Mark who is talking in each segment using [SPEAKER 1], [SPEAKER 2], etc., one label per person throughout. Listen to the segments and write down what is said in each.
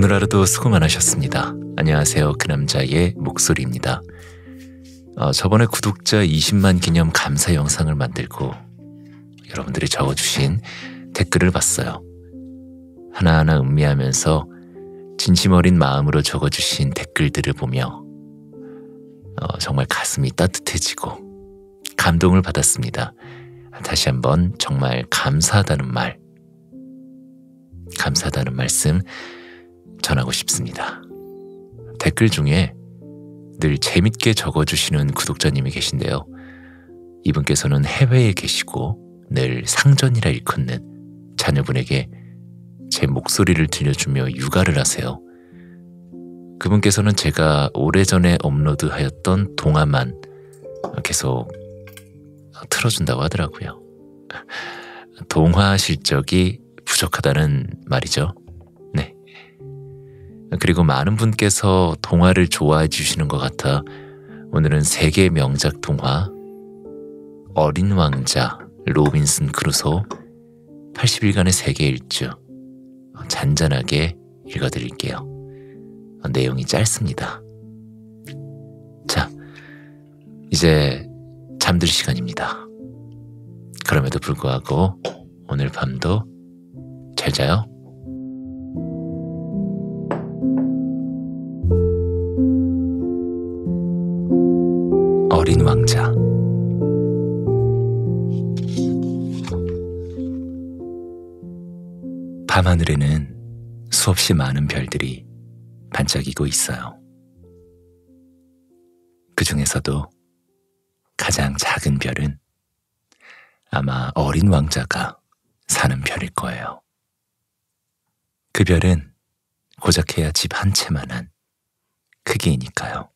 [SPEAKER 1] 오늘 하루도 수고 많으셨습니다. 안녕하세요. 그 남자의 목소리입니다. 어, 저번에 구독자 20만 기념 감사 영상을 만들고 여러분들이 적어주신 댓글을 봤어요. 하나하나 음미하면서 진심 어린 마음으로 적어주신 댓글들을 보며 어, 정말 가슴이 따뜻해지고 감동을 받았습니다. 다시 한번 정말 감사하다는 말, 감사하다는 말씀 전하고 싶습니다. 댓글 중에 늘 재밌게 적어주시는 구독자님이 계신데요. 이분께서는 해외에 계시고 늘 상전이라 일컫는 자녀분에게 제 목소리를 들려주며 육아를 하세요. 그분께서는 제가 오래전에 업로드하였던 동화만 계속 틀어준다고 하더라고요. 동화 실적이 부족하다는 말이죠. 그리고 많은 분께서 동화를 좋아해 주시는 것 같아 오늘은 세계 명작 동화 어린 왕자 로빈슨 크루소 80일간의 세계 일주 잔잔하게 읽어드릴게요. 내용이 짧습니다. 자, 이제 잠들 시간입니다. 그럼에도 불구하고 오늘 밤도 잘 자요. 밤하늘에는 수없이 많은 별들이 반짝이고 있어요. 그 중에서도 가장 작은 별은 아마 어린 왕자가 사는 별일 거예요. 그 별은 고작 해야 집 한 채만한 크기이니까요.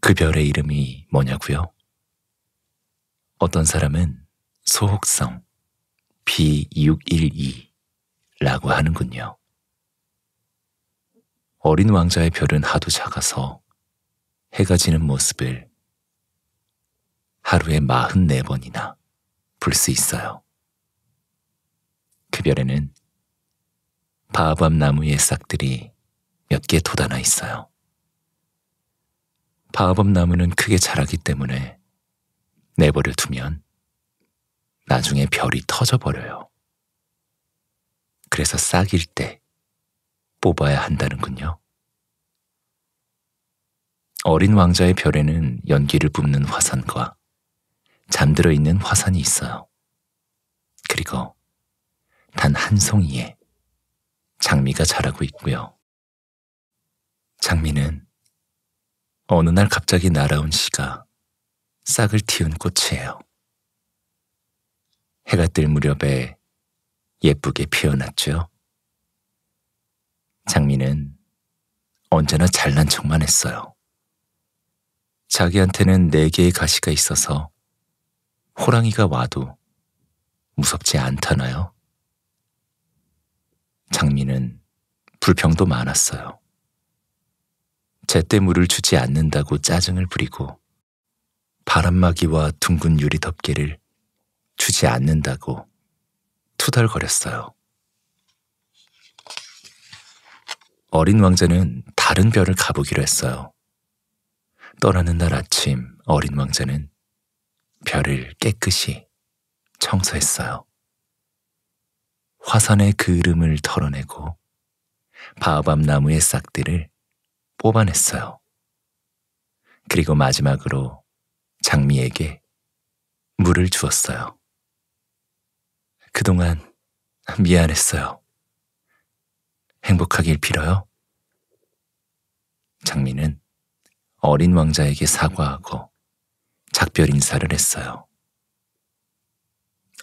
[SPEAKER 1] 그 별의 이름이 뭐냐고요? 어떤 사람은 소혹성, B2612라고 하는군요. 어린 왕자의 별은 하도 작아서 해가 지는 모습을 하루에 44번이나 볼 수 있어요. 그 별에는 바밤 나무의 싹들이 몇 개 돋아나 있어요. 바밤 나무는 크게 자라기 때문에 내버려 두면 나중에 별이 터져버려요. 그래서 싹일 때 뽑아야 한다는군요. 어린 왕자의 별에는 연기를 뿜는 화산과 잠들어 있는 화산이 있어요. 그리고 단 한 송이에 장미가 자라고 있고요. 장미는 어느 날 갑자기 날아온 씨가 싹을 틔운 꽃이에요. 해가 뜰 무렵에 예쁘게 피어났죠. 장미는 언제나 잘난 척만 했어요. 자기한테는 네 개의 가시가 있어서 호랑이가 와도 무섭지 않다나요? 장미는 불평도 많았어요. 제때 물을 주지 않는다고 짜증을 부리고 바람막이와 둥근 유리 덮개를 주지 않는다고 투덜거렸어요. 어린 왕자는 다른 별을 가보기로 했어요. 떠나는 날 아침 어린 왕자는 별을 깨끗이 청소했어요. 화산의 그을음을 털어내고 바밤 나무의 싹들을 뽑아냈어요. 그리고 마지막으로 장미에게 물을 주었어요. 그동안 미안했어요. 행복하길 빌어요. 장미는 어린 왕자에게 사과하고 작별 인사를 했어요.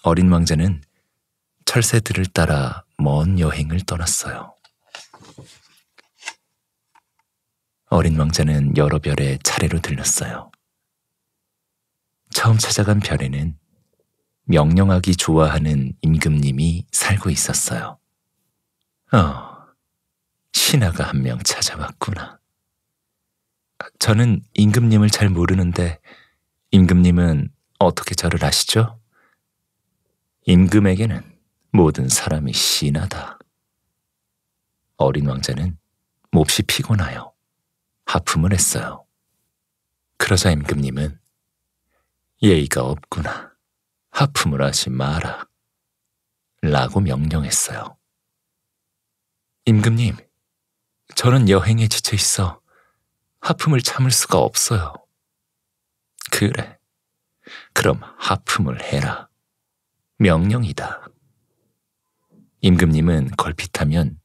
[SPEAKER 1] 어린 왕자는 철새들을 따라 먼 여행을 떠났어요. 어린 왕자는 여러 별에 차례로 들렀어요 처음 찾아간 별에는 명령하기 좋아하는 임금님이 살고 있었어요. 어, 신하가 한 명 찾아왔구나. 저는 임금님을 잘 모르는데 임금님은 어떻게 저를 아시죠? 임금에게는 모든 사람이 신하다. 어린 왕자는 몹시 피곤하여 하품을 했어요. 그러자 임금님은 예의가 없구나. 하품을 하지 마라. 라고 명령했어요. 임금님, 저는 여행에 지쳐 있어 하품을 참을 수가 없어요. 그래. 그럼 하품을 해라. 명령이다. 임금님은 걸핏하면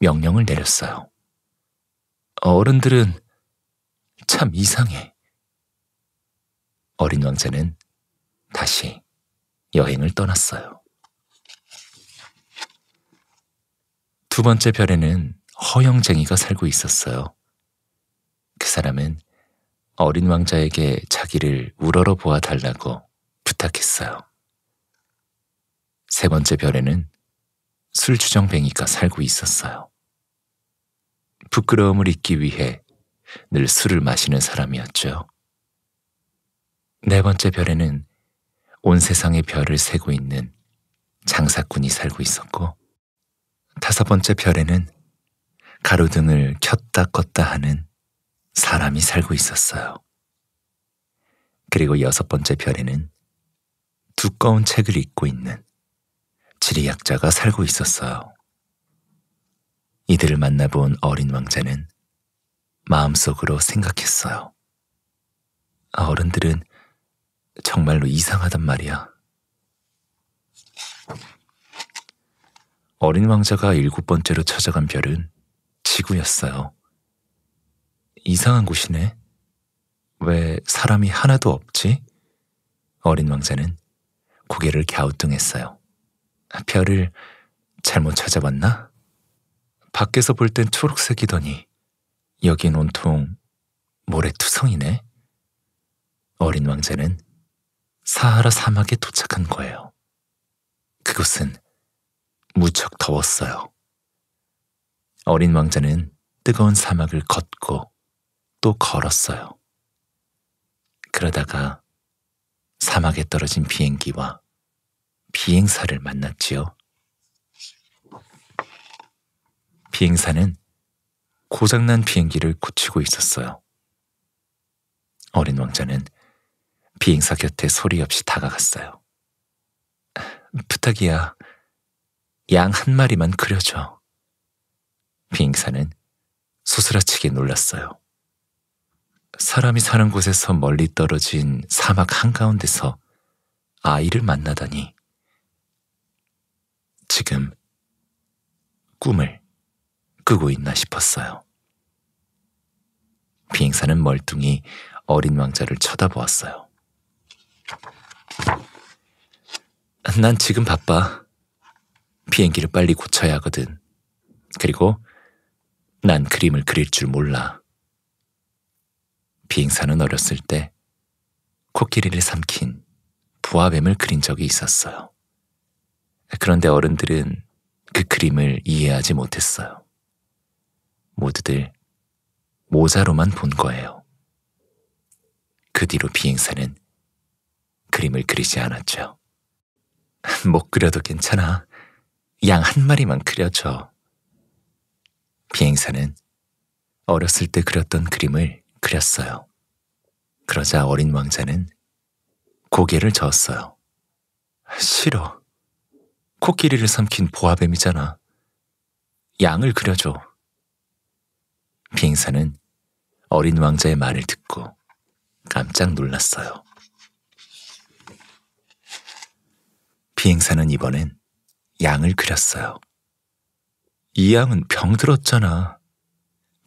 [SPEAKER 1] 명령을 내렸어요. 어른들은 참 이상해. 어린 왕자는 다시 여행을 떠났어요. 두 번째 별에는 허영쟁이가 살고 있었어요. 그 사람은 어린 왕자에게 자기를 우러러 보아 달라고 부탁했어요. 세 번째 별에는 술주정뱅이가 살고 있었어요. 부끄러움을 잊기 위해 늘 술을 마시는 사람이었죠. 네 번째 별에는 온 세상의 별을 세고 있는 장사꾼이 살고 있었고 다섯 번째 별에는 가로등을 켰다 껐다 하는 사람이 살고 있었어요. 그리고 여섯 번째 별에는 두꺼운 책을 읽고 있는 지리학자가 살고 있었어요. 이들을 만나본 어린 왕자는 마음속으로 생각했어요. 아, 어른들은 정말로 이상하단 말이야. 어린 왕자가 일곱 번째로 찾아간 별은 지구였어요. 이상한 곳이네. 왜 사람이 하나도 없지? 어린 왕자는 고개를 갸우뚱했어요. 별을 잘못 찾아봤나? 밖에서 볼 땐 초록색이더니 여긴 온통 모래투성이네. 어린 왕자는 사하라 사막에 도착한 거예요. 그곳은 무척 더웠어요. 어린 왕자는 뜨거운 사막을 걷고 또 걸었어요. 그러다가 사막에 떨어진 비행기와 비행사를 만났지요. 비행사는 고장난 비행기를 고치고 있었어요. 어린 왕자는 비행사 곁에 소리 없이 다가갔어요. 부탁이야. 양 한 마리만 그려줘. 비행사는 소스라치게 놀랐어요. 사람이 사는 곳에서 멀리 떨어진 사막 한가운데서 아이를 만나다니. 지금 꿈을 꾸고 있나 싶었어요. 비행사는 멀뚱히 어린 왕자를 쳐다보았어요. 난 지금 바빠. 비행기를 빨리 고쳐야 하거든. 그리고 난 그림을 그릴 줄 몰라. 비행사는 어렸을 때 코끼리를 삼킨 부하뱀을 그린 적이 있었어요. 그런데 어른들은 그 그림을 이해하지 못했어요. 모두들 모자로만 본 거예요. 그 뒤로 비행사는 그림을 그리지 않았죠. 못 그려도 괜찮아. 양 한 마리만 그려줘. 비행사는 어렸을 때 그렸던 그림을 그렸어요. 그러자 어린 왕자는 고개를 저었어요. 싫어. 코끼리를 삼킨 보아뱀이잖아. 양을 그려줘. 비행사는 어린 왕자의 말을 듣고 깜짝 놀랐어요. 비행사는 이번엔 양을 그렸어요. 이 양은 병들었잖아.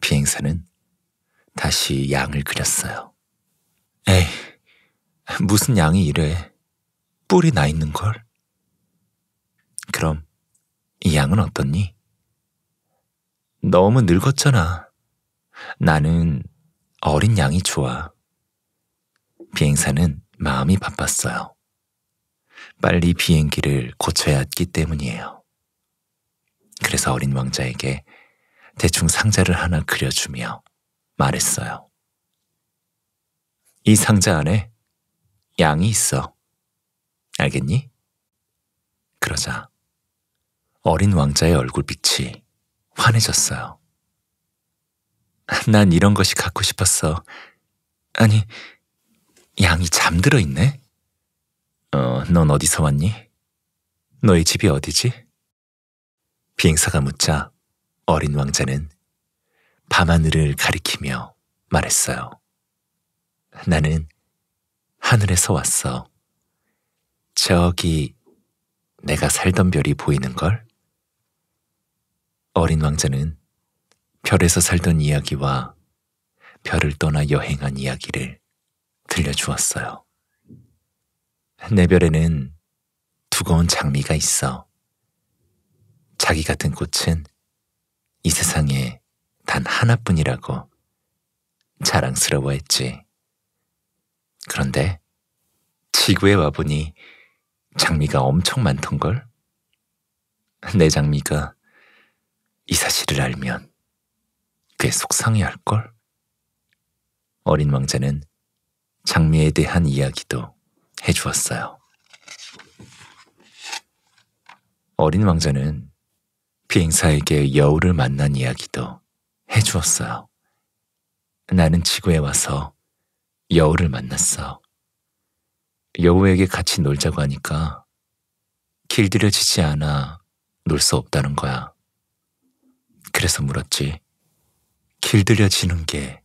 [SPEAKER 1] 비행사는 다시 양을 그렸어요. 에이, 무슨 양이 이래. 뿔이 나 있는 걸. 그럼 이 양은 어떻니? 너무 늙었잖아. 나는 어린 양이 좋아. 비행사는 마음이 바빴어요. 빨리 비행기를 고쳐야 했기 때문이에요. 그래서 어린 왕자에게 대충 상자를 하나 그려주며 말했어요. 이 상자 안에 양이 있어. 알겠니? 그러자 어린 왕자의 얼굴빛이 환해졌어요. 난 이런 것이 갖고 싶었어. 아니, 양이 잠들어 있네? 어, 넌 어디서 왔니? 너희 집이 어디지? 비행사가 묻자 어린 왕자는 밤하늘을 가리키며 말했어요. 나는 하늘에서 왔어. 저기 내가 살던 별이 보이는걸? 어린 왕자는 별에서 살던 이야기와 별을 떠나 여행한 이야기를 들려주었어요. 내 별에는 두꺼운 장미가 있어. 자기 같은 꽃은 이 세상에 단 하나뿐이라고 자랑스러워했지. 그런데 지구에 와보니 장미가 엄청 많던걸? 내 장미가 이 사실을 알면 꽤 속상해 할걸? 어린 왕자는 장미에 대한 이야기도 해 주었어요. 어린 왕자는 비행사에게 여우를 만난 이야기도 해 주었어요. 나는 지구에 와서 여우를 만났어. 여우에게 같이 놀자고 하니까 길들여지지 않아 놀 수 없다는 거야. 그래서 물었지. 길들여지는 게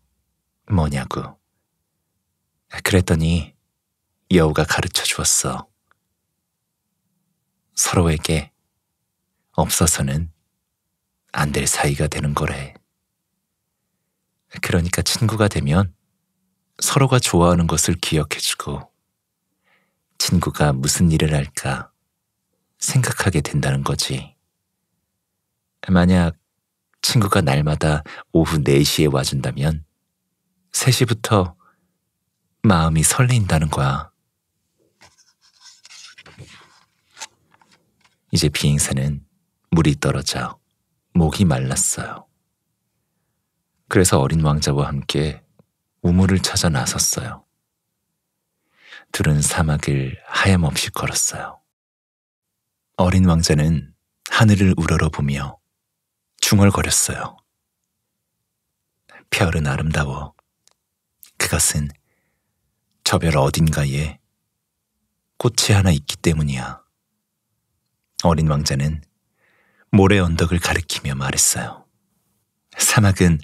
[SPEAKER 1] 뭐냐고. 그랬더니 여우가 가르쳐 주었어. 서로에게 없어서는 안 될 사이가 되는 거래. 그러니까 친구가 되면 서로가 좋아하는 것을 기억해주고 친구가 무슨 일을 할까 생각하게 된다는 거지. 만약 친구가 날마다 오후 4시에 와준다면 3시부터 마음이 설레인다는 거야. 이제 비행사는 물이 떨어져 목이 말랐어요. 그래서 어린 왕자와 함께 우물을 찾아 나섰어요. 둘은 사막을 하염없이 걸었어요. 어린 왕자는 하늘을 우러러보며 중얼거렸어요. 별은 아름다워. 그것은 저별 어딘가에 꽃이 하나 있기 때문이야. 어린 왕자는 모래 언덕을 가리키며 말했어요. 사막은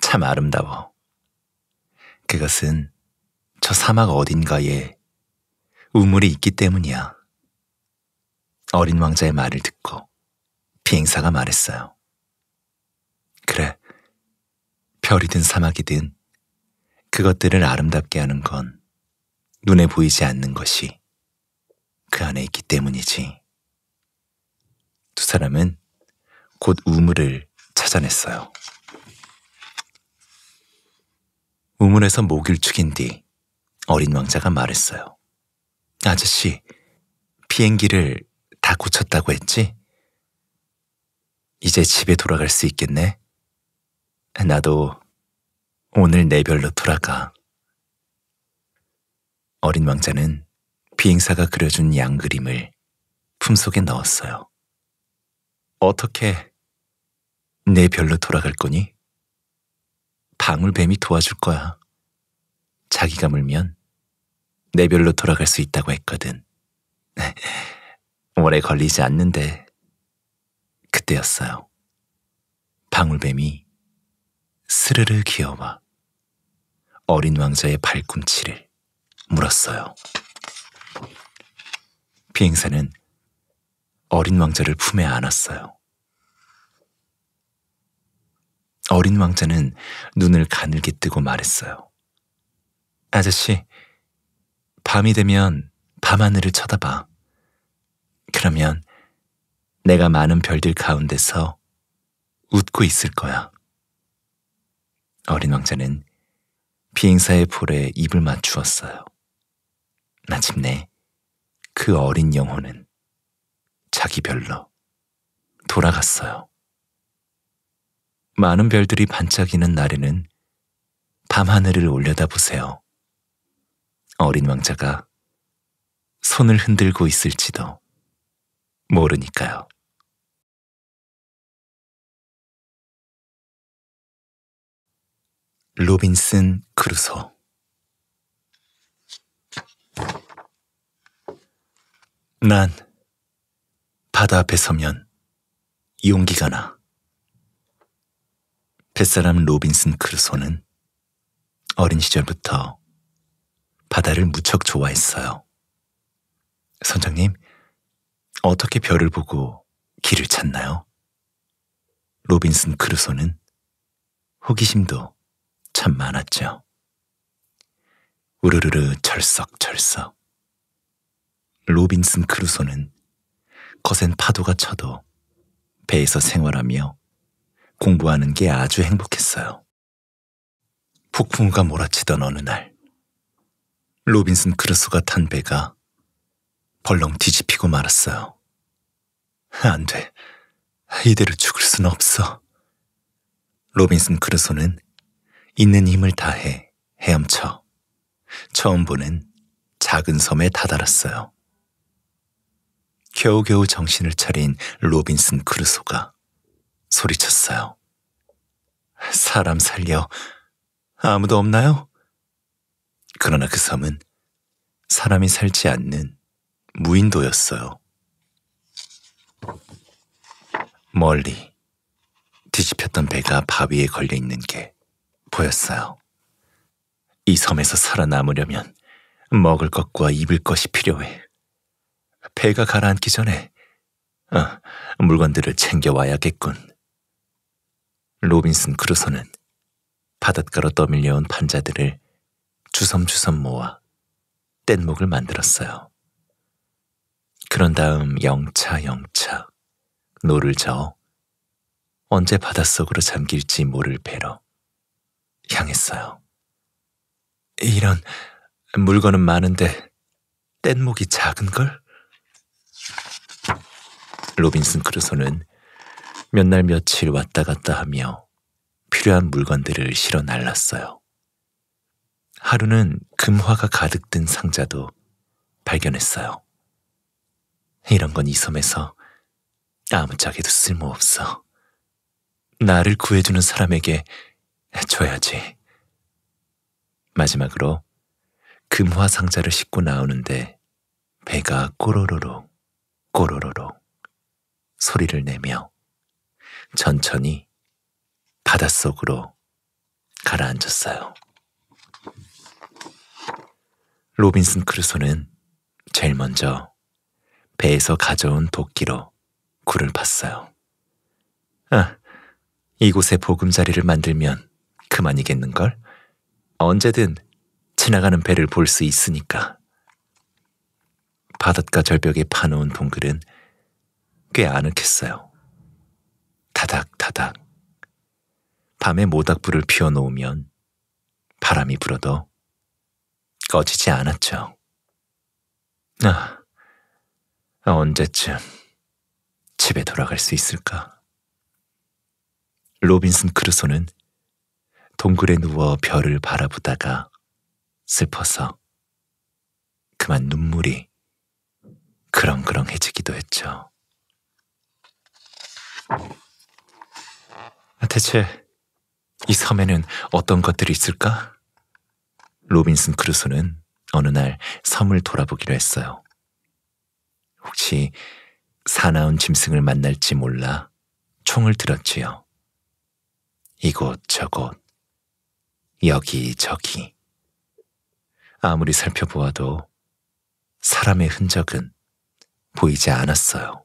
[SPEAKER 1] 참 아름다워. 그것은 저 사막 어딘가에 우물이 있기 때문이야. 어린 왕자의 말을 듣고 비행사가 말했어요. 그래, 별이든 사막이든 그것들을 아름답게 하는 건 눈에 보이지 않는 것이 그 안에 있기 때문이지. 두 사람은 곧 우물을 찾아냈어요. 우물에서 목을 축인 뒤 어린 왕자가 말했어요. 아저씨, 비행기를 다 고쳤다고 했지? 이제 집에 돌아갈 수 있겠네? 나도 오늘 내별로 돌아가. 어린 왕자는 비행사가 그려준 양 그림을 품속에 넣었어요. 어떻게 내 별로 돌아갈 거니? 방울뱀이 도와줄 거야. 자기가 물면 내 별로 돌아갈 수 있다고 했거든. 오래 걸리지 않는데 그때였어요. 방울뱀이 스르르 기어와 어린 왕자의 발꿈치를 물었어요. 비행사는 어린 왕자를 품에 안았어요. 어린 왕자는 눈을 가늘게 뜨고 말했어요. 아저씨, 밤이 되면 밤하늘을 쳐다봐. 그러면 내가 많은 별들 가운데서 웃고 있을 거야. 어린 왕자는 비행사의 볼에 입을 맞추었어요. 마침내 그 어린 영혼은 자기 별로 돌아갔어요. 많은 별들이 반짝이는 날에는 밤하늘을 올려다보세요. 어린 왕자가 손을 흔들고 있을지도
[SPEAKER 2] 모르니까요. 로빈슨 크루소
[SPEAKER 1] 난 바다 앞에 서면 용기가 나. 뱃사람 로빈슨 크루소는 어린 시절부터 바다를 무척 좋아했어요. 선장님, 어떻게 별을 보고 길을 찾나요? 로빈슨 크루소는 호기심도 참 많았죠. 우르르르 철썩철썩. 로빈슨 크루소는 거센 파도가 쳐도 배에서 생활하며 공부하는 게 아주 행복했어요. 폭풍우가 몰아치던 어느 날, 로빈슨 크루소가 탄 배가 벌렁 뒤집히고 말았어요. 안 돼. 이대로 죽을 순 없어. 로빈슨 크루소는 있는 힘을 다해 헤엄쳐 처음 보는 작은 섬에 다다랐어요. 겨우겨우 정신을 차린 로빈슨 크루소가 소리쳤어요. 사람 살려. 아무도 없나요? 그러나 그 섬은 사람이 살지 않는 무인도였어요. 멀리 뒤집혔던 배가 바위에 걸려 있는 게 보였어요. 이 섬에서 살아남으려면 먹을 것과 입을 것이 필요해. 배가 가라앉기 전에 아, 물건들을 챙겨와야겠군. 로빈슨 크루소는 바닷가로 떠밀려온 판자들을 주섬주섬 모아 뗏목을 만들었어요. 그런 다음 영차 영차 노를 저어 언제 바닷속으로 잠길지 모를 배로 향했어요. 이런 물건은 많은데 뗏목이 작은 걸? 로빈슨 크루소는 몇 날 며칠 왔다 갔다 하며 필요한 물건들을 실어 날랐어요. 하루는 금화가 가득 든 상자도 발견했어요. 이런 건 이 섬에서 아무짝에도 쓸모없어. 나를 구해주는 사람에게 줘야지. 마지막으로 금화 상자를 싣고 나오는데 배가 꼬로로로 꼬로로로 소리를 내며 천천히 바닷속으로 가라앉았어요. 로빈슨 크루소는 제일 먼저 배에서 가져온 도끼로 굴을 봤어요. 아, 이곳에 보금자리를 만들면 그만이겠는걸? 언제든 지나가는 배를 볼 수 있으니까. 바닷가 절벽에 파놓은 동굴은 꽤 아늑했어요. 다닥다닥. 밤에 모닥불을 피워놓으면 바람이 불어도 꺼지지 않았죠. 아, 언제쯤 집에 돌아갈 수 있을까? 로빈슨 크루소는 동굴에 누워 별을 바라보다가 슬퍼서 그만 눈물이 그렁그렁해지기도 했죠. 아, 대체 이 섬에는 어떤 것들이 있을까? 로빈슨 크루소는 어느 날 섬을 돌아보기로 했어요. 혹시 사나운 짐승을 만날지 몰라 총을 들었지요. 이곳저곳, 여기저기. 아무리 살펴보아도 사람의 흔적은 보이지 않았어요.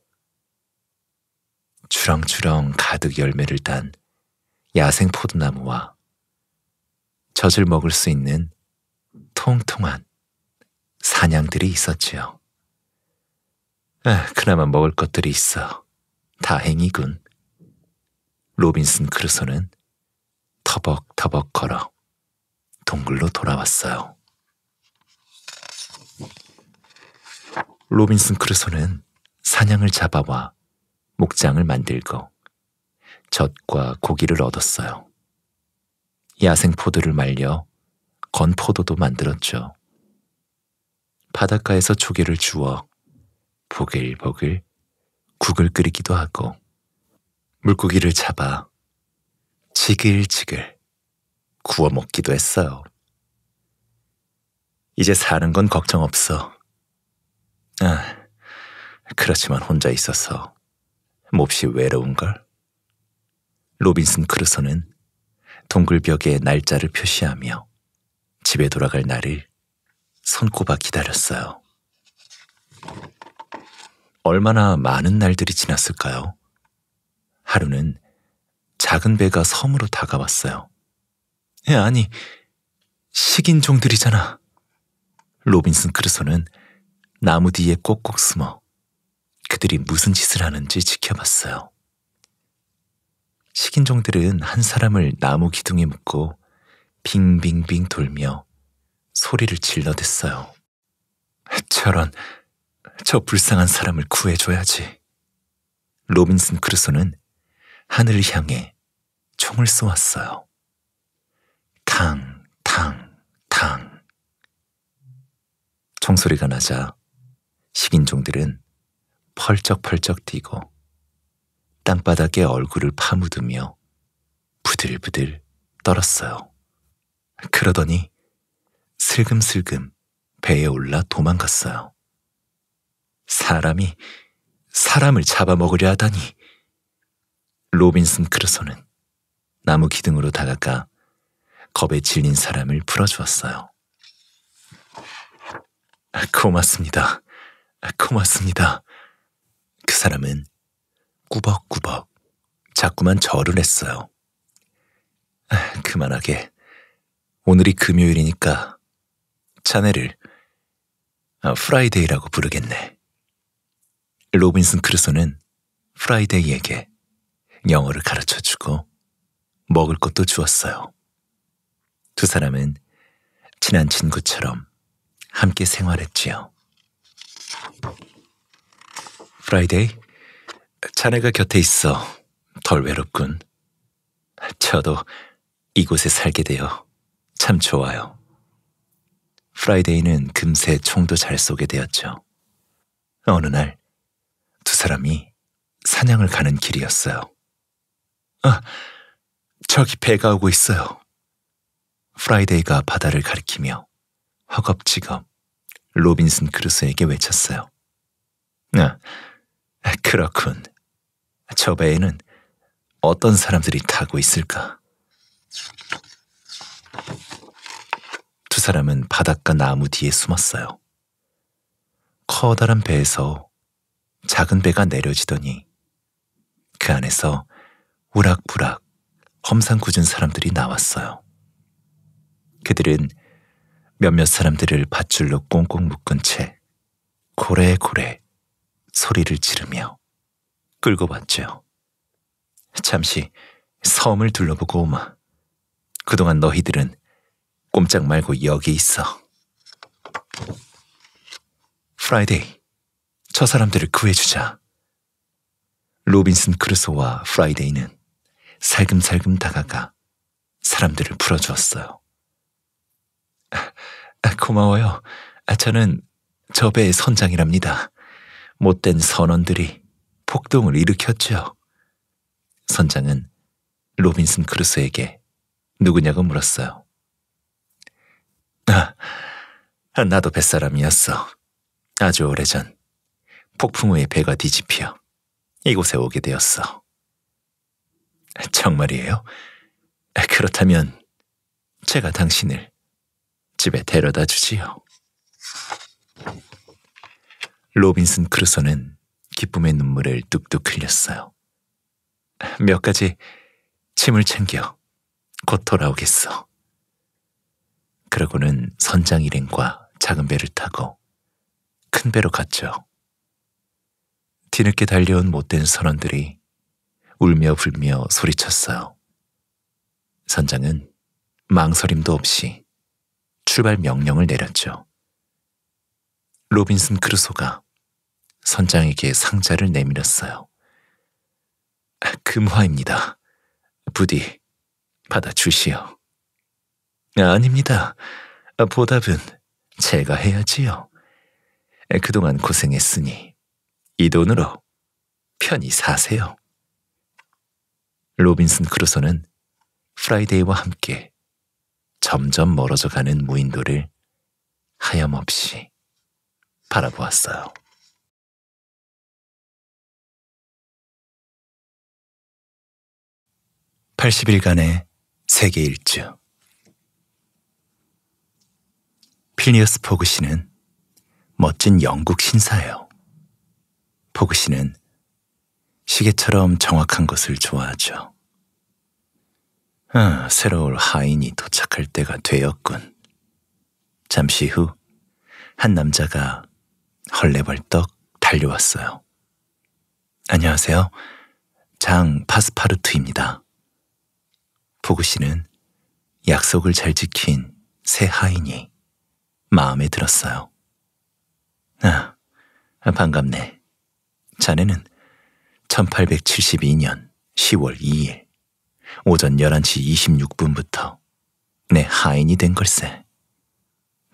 [SPEAKER 1] 주렁주렁 가득 열매를 단 야생 포도나무와 젖을 먹을 수 있는 통통한 사냥들이 있었지요. 아, 그나마 먹을 것들이 있어. 다행이군. 로빈슨 크루소는 터벅터벅 걸어 동굴로 돌아왔어요. 로빈슨 크루소는 사냥을 잡아와 목장을 만들고 젖과 고기를 얻었어요. 야생 포도를 말려 건포도도 만들었죠. 바닷가에서 조개를 주워 보글보글 국을 끓이기도 하고 물고기를 잡아 지글지글 구워 먹기도 했어요. 이제 사는 건 걱정 없어. 아, 그렇지만 혼자 있어서 몹시 외로운걸. 로빈슨 크루소는 동굴벽에 날짜를 표시하며 집에 돌아갈 날을 손꼽아 기다렸어요. 얼마나 많은 날들이 지났을까요? 하루는 작은 배가 섬으로 다가왔어요. 예, 아니, 식인종들이잖아. 로빈슨 크루소는 나무 뒤에 꼭꼭 숨어 그들이 무슨 짓을 하는지 지켜봤어요. 식인종들은 한 사람을 나무 기둥에 묶고 빙빙빙 돌며 소리를 질러댔어요. 저런, 저 불쌍한 사람을 구해줘야지. 로빈슨 크루소는 하늘을 향해 총을 쏘았어요. 탕, 탕, 탕. 총소리가 나자 식인종들은 펄쩍펄쩍 뛰고 땅바닥에 얼굴을 파묻으며 부들부들 떨었어요. 그러더니 슬금슬금 배에 올라 도망갔어요. 사람이 사람을 잡아먹으려 하다니. 로빈슨 크루소는 나무 기둥으로 다가가 겁에 질린 사람을 풀어주었어요. 고맙습니다. 고맙습니다. 그 사람은 꾸벅꾸벅 자꾸만 절을 했어요. 아, 그만하게. 오늘이 금요일이니까 자네를 아, 프라이데이라고 부르겠네. 로빈슨 크루소는 프라이데이에게 영어를 가르쳐 주고 먹을 것도 주었어요. 두 사람은 친한 친구처럼 함께 생활했지요. 프라이데이, 자네가 곁에 있어 덜 외롭군. 저도 이곳에 살게 되어 참 좋아요. 프라이데이는 금세 총도 잘 쏘게 되었죠. 어느 날 두 사람이 사냥을 가는 길이었어요. 아, 저기 배가 오고 있어요. 프라이데이가 바다를 가리키며 허겁지겁 로빈슨 크루스에게 외쳤어요. 아, 그렇군. 저 배에는 어떤 사람들이 타고 있을까? 두 사람은 바닷가 나무 뒤에 숨었어요. 커다란 배에서 작은 배가 내려지더니 그 안에서 우락부락 험상궂은 사람들이 나왔어요. 그들은 몇몇 사람들을 밧줄로 꽁꽁 묶은 채 고래고래 소리를 지르며 끌고 왔죠. 잠시 섬을 둘러보고 오마. 그동안 너희들은 꼼짝 말고 여기 있어. 프라이데이, 저 사람들을 구해주자. 로빈슨 크루소와 프라이데이는 살금살금 다가가 사람들을 풀어주었어요. 고마워요. 저는 저 배의 선장이랍니다. 못된 선원들이 폭동을 일으켰죠. 선장은 로빈슨 크루소에게 누구냐고 물었어요. 아, 나도 뱃사람이었어. 아주 오래전 폭풍 우에 배가 뒤집혀 이곳에 오게 되었어. 정말이에요? 그렇다면 제가 당신을 집에 데려다 주지요. 로빈슨 크루소는 기쁨의 눈물을 뚝뚝 흘렸어요. 몇 가지 침을 챙겨 곧 돌아오겠어. 그러고는 선장 일행과 작은 배를 타고 큰 배로 갔죠. 뒤늦게 달려온 못된 선원들이 울며 불며 소리쳤어요. 선장은 망설임도 없이 출발 명령을 내렸죠. 로빈슨 크루소가 선장에게 상자를 내밀었어요. 금화입니다. 부디 받아주시오. 아닙니다. 보답은 제가 해야지요. 그동안 고생했으니 이 돈으로 편히 사세요. 로빈슨 크루소는 프라이데이와 함께 점점 멀어져가는 무인도를 하염없이 바라보았어요.
[SPEAKER 2] 80일간의
[SPEAKER 1] 세계 일주 피니어스 포그 씨는 멋진 영국 신사예요. 포그 씨는 시계처럼 정확한 것을 좋아하죠. 아, 새로운 하인이 도착할 때가 되었군. 잠시 후 한 남자가 헐레벌떡 달려왔어요. 안녕하세요. 장 파스파르트입니다. 보구 씨는 약속을 잘 지킨 새 하인이 마음에 들었어요. 아, 반갑네. 자네는 1872년 10월 2일 오전 11시 26분부터 내 하인이 된 걸세.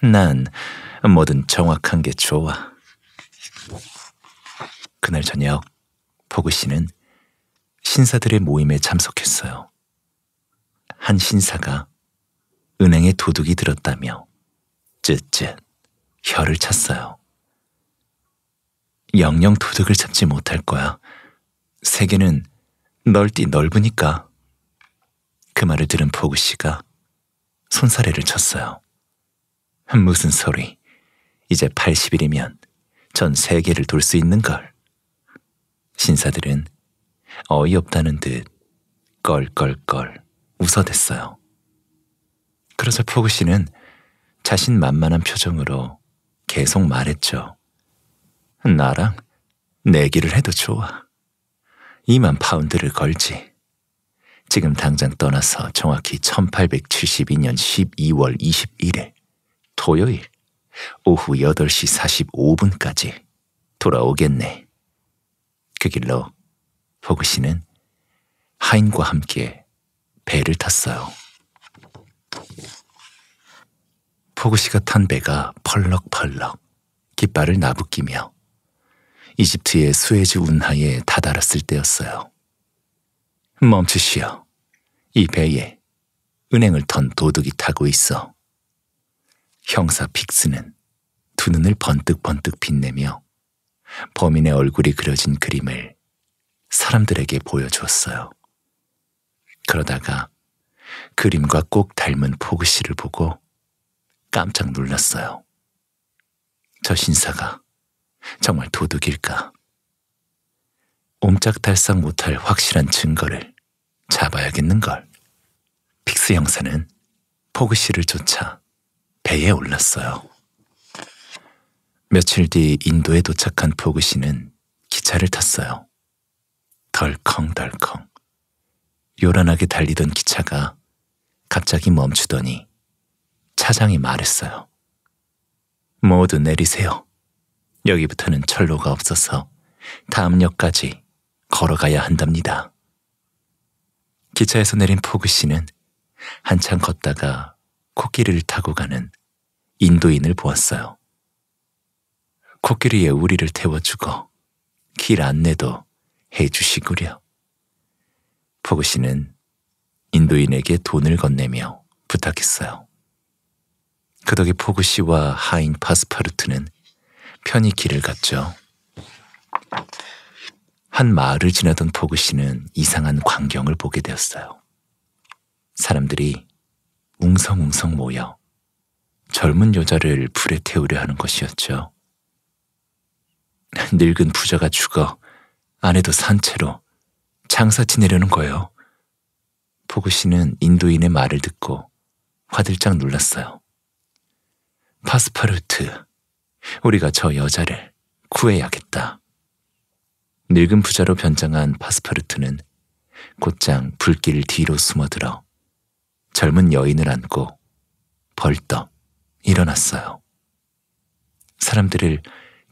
[SPEAKER 1] 난 뭐든 정확한 게 좋아. 그날 저녁 포구 씨는 신사들의 모임에 참석했어요. 한 신사가 은행에 도둑이 들었다며 쯧쯧 혀를 찼어요. 영영 도둑을 잡지 못할 거야. 세계는 넓디 넓으니까. 그 말을 들은 포구 씨가 손사래를 쳤어요. 무슨 소리. 이제 80일이면 전 세계를 돌 수 있는 걸. 신사들은 어이없다는 듯 껄껄껄 웃어댔어요. 그러자 포그 씨는 자신 만만한 표정으로 계속 말했죠. 나랑 내기를 해도 좋아. 2만 파운드를 걸지. 지금 당장 떠나서 정확히 1872년 12월 21일 토요일 오후 8시 45분까지 돌아오겠네. 그 길로 포그 씨는 하인과 함께 배를 탔어요. 포구 시가탄 배가 펄럭펄럭 깃발을 나부끼며 이집트의 수에즈 운하에 다다랐을 때였어요. 멈추시오. 이 배에 은행을 턴 도둑이 타고 있어. 형사 픽스는 두 눈을 번뜩번뜩 빛내며 범인의 얼굴이 그려진 그림을 사람들에게 보여주었어요. 그러다가 그림과 꼭 닮은 포그씨를 보고 깜짝 놀랐어요. 저 신사가 정말 도둑일까? 옴짝달싹 못할 확실한 증거를 잡아야겠는걸. 픽스 형사는 포그 씨를 쫓아 배에 올랐어요. 며칠 뒤 인도에 도착한 포그 씨는 기차를 탔어요. 덜컹덜컹. 요란하게 달리던 기차가 갑자기 멈추더니 차장이 말했어요. 모두 내리세요. 여기부터는 철로가 없어서 다음 역까지 걸어가야 한답니다. 기차에서 내린 포그 씨는 한참 걷다가 코끼리를 타고 가는 인도인을 보았어요. 코끼리의 우리를 태워주고 길 안내도 해주시구려. 포그 씨는 인도인에게 돈을 건네며 부탁했어요. 그 덕에 포그 씨와 하인 파스파르트는 편히 길을 갔죠. 한 마을을 지나던 포그 씨는 이상한 광경을 보게 되었어요. 사람들이 웅성웅성 모여 젊은 여자를 불에 태우려 하는 것이었죠. 늙은 부자가 죽어 아내도 산채로 장사 지내려는 거예요. 포구 씨는 인도인의 말을 듣고 화들짝 놀랐어요. 파스파르트, 우리가 저 여자를 구해야겠다. 늙은 부자로 변장한 파스파르트는 곧장 불길 뒤로 숨어들어 젊은 여인을 안고 벌떡 일어났어요. 사람들을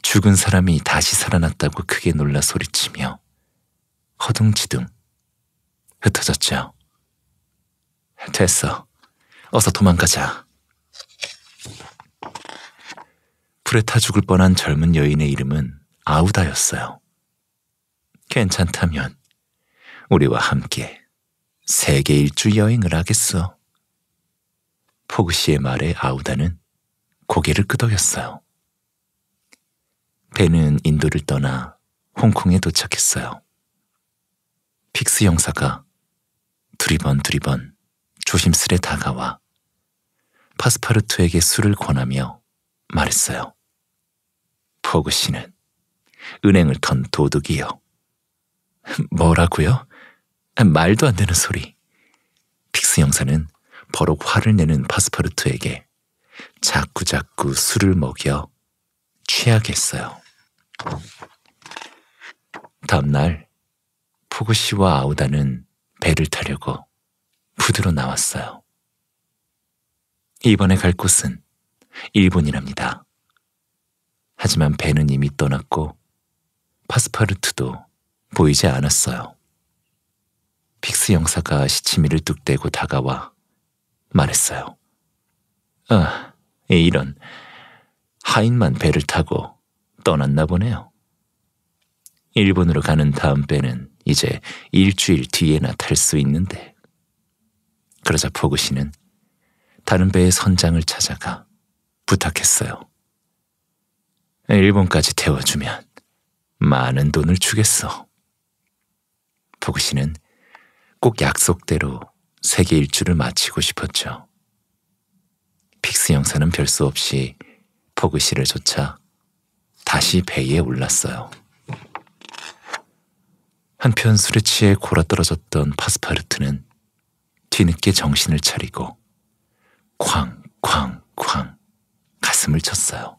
[SPEAKER 1] 죽은 사람이 다시 살아났다고 크게 놀라 소리치며 허둥지둥 흩어졌죠. 됐어. 어서 도망가자. 불에 타 죽을 뻔한 젊은 여인의 이름은 아우다였어요. 괜찮다면 우리와 함께 세계 일주 여행을 하겠어. 포그 씨의 말에 아우다는 고개를 끄덕였어요. 배는 인도를 떠나 홍콩에 도착했어요. 픽스 형사가 두리번 두리번 조심스레 다가와 파스파르투에게 술을 권하며 말했어요. 포그 씨는 은행을 턴 도둑이요. 뭐라고요? 말도 안 되는 소리. 픽스 형사는 버럭 화를 내는 파스파르투에게 자꾸자꾸 술을 먹여 취하겠어요. 다음날 후구 씨와 아우다는 배를 타려고 부드러 나왔어요. 이번에 갈 곳은 일본이랍니다. 하지만 배는 이미 떠났고 파스파르트도 보이지 않았어요. 픽스 영사가 시치미를 뚝떼고 다가와 말했어요. 아, 이런 하인만 배를 타고 떠났나 보네요. 일본으로 가는 다음 배는 이제 일주일 뒤에 나탈 수 있는데. 그러자 포그 씨는 다른 배의 선장을 찾아가 부탁했어요. 일본까지 태워주면 많은 돈을 주겠어. 포그 씨는 꼭 약속대로 세계 일주를 마치고 싶었죠. 픽스 형사는 별 수 없이 포그 씨를 쫓아 다시 배에 올랐어요. 한편 술에 취해 골아떨어졌던 파스파르트는 뒤늦게 정신을 차리고 쾅쾅쾅 가슴을 쳤어요.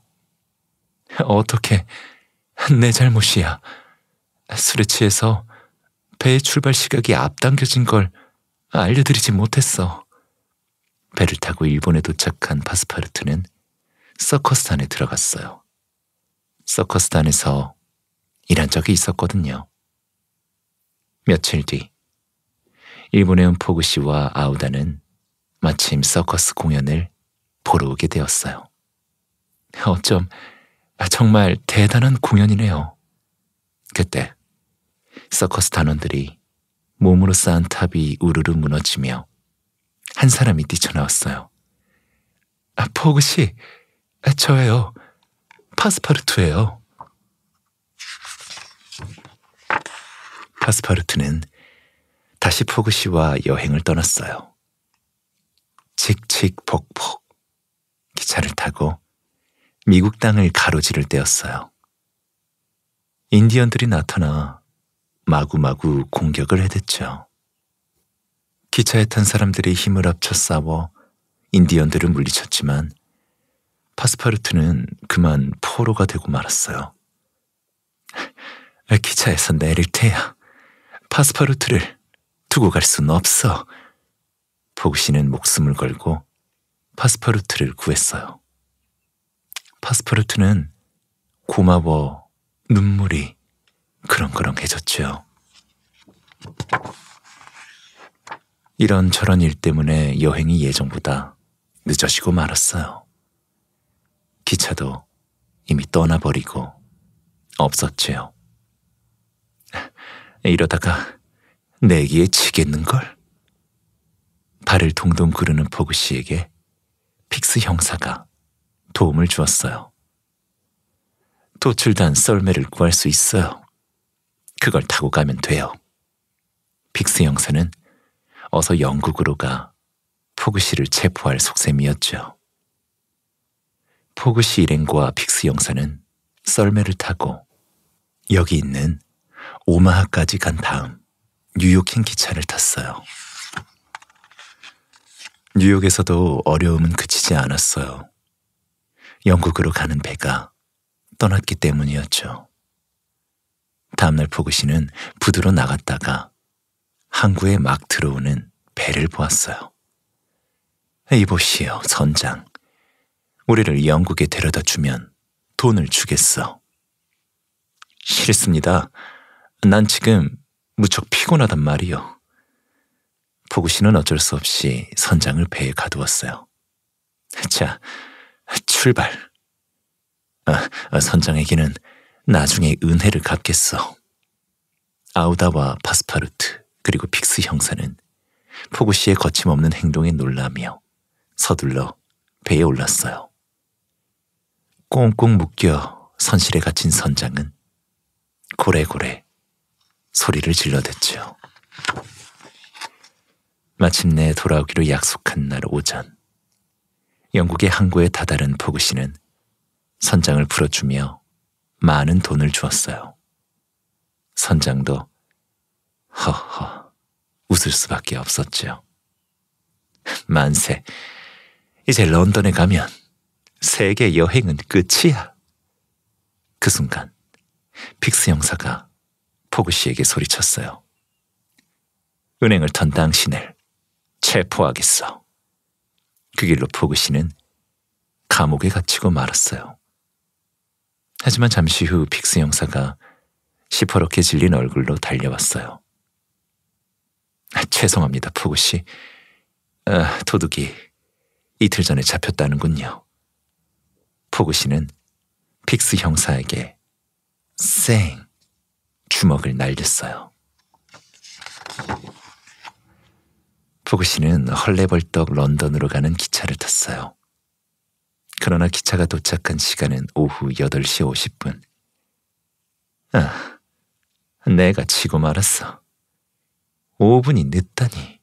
[SPEAKER 1] 어떻게 내 잘못이야. 술에 취해서 배의 출발 시각이 앞당겨진 걸 알려드리지 못했어. 배를 타고 일본에 도착한 파스파르트는 서커스단에 들어갔어요. 서커스단에서 일한 적이 있었거든요. 며칠 뒤 일본의 온포구 씨와 아우다는 마침 서커스 공연을 보러 오게 되었어요. 어쩜 정말 대단한 공연이네요. 그때 서커스 단원들이 몸으로 쌓은 탑이 우르르 무너지며 한 사람이 뛰쳐나왔어요. 아, 포그 씨, 저예요. 파스파르투예요. 파스파르트는 다시 포그 씨와 여행을 떠났어요. 칙칙폭폭 기차를 타고 미국 땅을 가로지를 때였어요. 인디언들이 나타나 마구마구 공격을 해댔죠. 기차에 탄 사람들이 힘을 합쳐 싸워 인디언들을 물리쳤지만 파스파르트는 그만 포로가 되고 말았어요. 기차에서 내릴 테야. 파스파르트를 두고 갈 순 없어. 복신은 목숨을 걸고 파스파르트를 구했어요. 파스파르트는 고마워 눈물이 그렁그렁해졌죠. 이런저런 일 때문에 여행이 예정보다 늦어지고 말았어요. 기차도 이미 떠나버리고 없었지요. 이러다가 내기에 지겠는걸. 발을 동동 구르는 포그 씨에게 픽스 형사가 도움을 주었어요. 도출단 썰매를 구할 수 있어요. 그걸 타고 가면 돼요. 픽스 형사는 어서 영국으로 가 포그 씨를 체포할 속셈이었죠. 포그 씨 일행과 픽스 형사는 썰매를 타고 여기 있는 오마하까지 간 다음 뉴욕행 기차를 탔어요. 뉴욕에서도 어려움은 그치지 않았어요. 영국으로 가는 배가 떠났기 때문이었죠. 다음날 포그씨는 부두로 나갔다가 항구에 막 들어오는 배를 보았어요. 이보시오, 선장. 우리를 영국에 데려다 주면 돈을 주겠어. 싫습니다. 난 지금 무척 피곤하단 말이요. 보구 씨는 어쩔 수 없이 선장을 배에 가두었어요. 자, 출발. 아, 아 선장에게는 나중에 은혜를 갚겠어. 아우다와 파스파르트 그리고 픽스 형사는 포구 씨의 거침없는 행동에 놀라며 서둘러 배에 올랐어요. 꽁꽁 묶여 선실에 갇힌 선장은 고래고래 소리를 질러댔지요. 마침내 돌아오기로 약속한 날 오전 영국의 항구에 다다른 포그 씨는 선장을 풀어주며 많은 돈을 주었어요. 선장도 허허 웃을 수밖에 없었지요. 만세, 이제 런던에 가면 세계 여행은 끝이야. 그 순간 픽스 형사가 포구 씨에게 소리쳤어요. 은행을 턴 당신을 체포하겠어. 그 길로 포구 씨는 감옥에 갇히고 말았어요. 하지만 잠시 후 픽스 형사가 시퍼렇게 질린 얼굴로 달려왔어요. 아, 죄송합니다, 포구 씨. 아, 도둑이 이틀 전에 잡혔다는군요. 포구 씨는 픽스 형사에게 쌩 주먹을 날렸어요. 포그 시는 헐레벌떡 런던으로 가는 기차를 탔어요. 그러나 기차가 도착한 시간은 오후 8시 50분. 아, 내가 치고 말았어. 5분이 늦다니.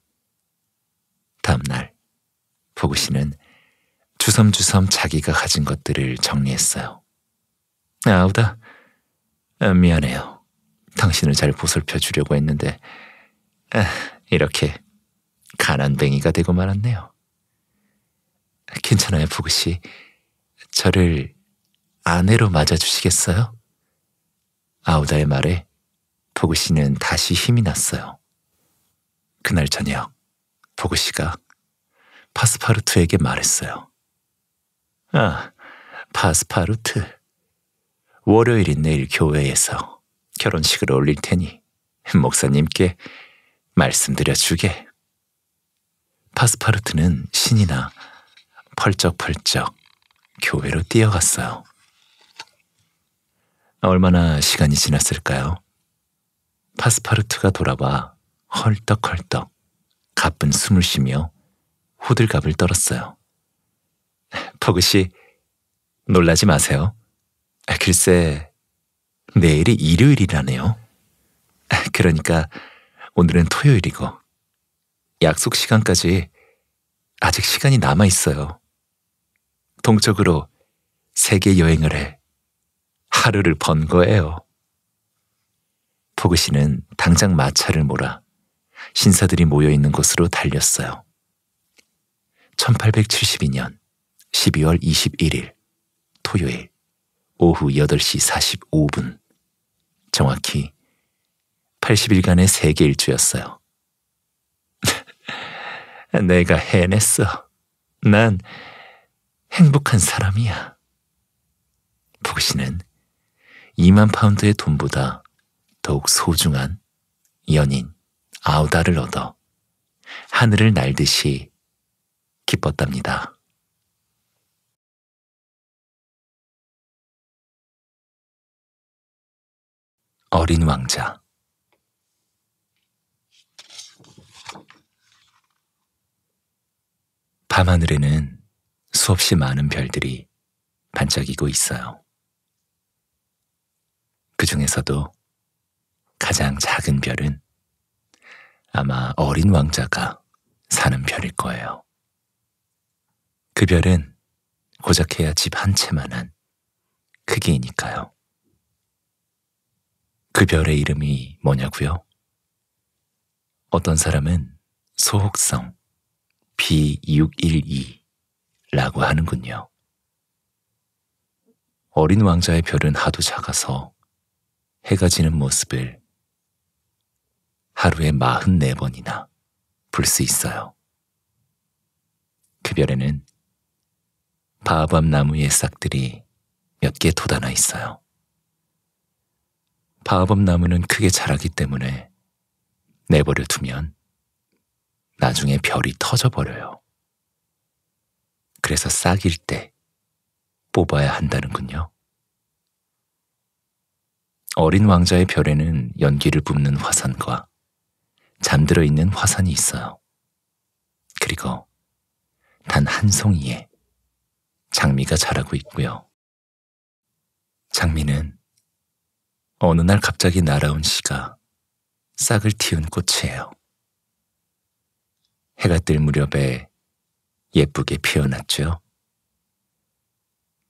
[SPEAKER 1] 다음날, 포그 시는 주섬주섬 자기가 가진 것들을 정리했어요. 아, 아우다, 아, 미안해요. 당신을 잘 보살펴 주려고 했는데 아, 이렇게 가난뱅이가 되고 말았네요. 괜찮아요, 부구 씨. 저를 아내로 맞아주시겠어요? 아우다의 말에 보구 씨는 다시 힘이 났어요. 그날 저녁 보구 씨가 파스파르트에게 말했어요. 아, 파스파르트. 월요일인 내일 교회에서 결혼식을 올릴 테니 목사님께 말씀드려 주게. 파스파르트는 신이 나 펄쩍펄쩍 교회로 뛰어갔어요. 얼마나 시간이 지났을까요? 파스파르트가 돌아와 헐떡헐떡 가쁜 숨을 쉬며 호들갑을 떨었어요. 버그씨, 놀라지 마세요. 글쎄, 내일이 일요일이라네요. 그러니까 오늘은 토요일이고 약속 시간까지 아직 시간이 남아 있어요. 동쪽으로 세계 여행을 해 하루를 번 거예요. 포그 씨는 당장 마차를 몰아 신사들이 모여 있는 곳으로 달렸어요. 1872년 12월 21일 토요일 오후 8시 45분 정확히 80일간의 세계 일주였어요. 내가 해냈어. 난 행복한 사람이야. 보그 씨는 2만 파운드의 돈보다 더욱 소중한 연인 아우다를 얻어 하늘을 날듯이
[SPEAKER 2] 기뻤답니다. 어린 왕자.
[SPEAKER 1] 밤하늘에는 수없이 많은 별들이 반짝이고 있어요. 그 중에서도 가장 작은 별은 아마 어린 왕자가 사는 별일 거예요. 그 별은 고작해야 집 한 채만한 크기이니까요. 그 별의 이름이 뭐냐고요? 어떤 사람은 소혹성 B612라고 하는군요. 어린 왕자의 별은 하도 작아서 해가 지는 모습을 하루에 44번이나 볼 수 있어요. 그 별에는 바밤 나무의 싹들이 몇 개 돋아나 있어요. 바밤나무는 크게 자라기 때문에 내버려 두면 나중에 별이 터져버려요. 그래서 싹일 때 뽑아야 한다는군요. 어린 왕자의 별에는 연기를 뿜는 화산과 잠들어 있는 화산이 있어요. 그리고 단 한 송이에 장미가 자라고 있고요. 장미는 어느 날 갑자기 날아온 씨가 싹을 틔운 꽃이에요. 해가 뜰 무렵에 예쁘게 피어났죠.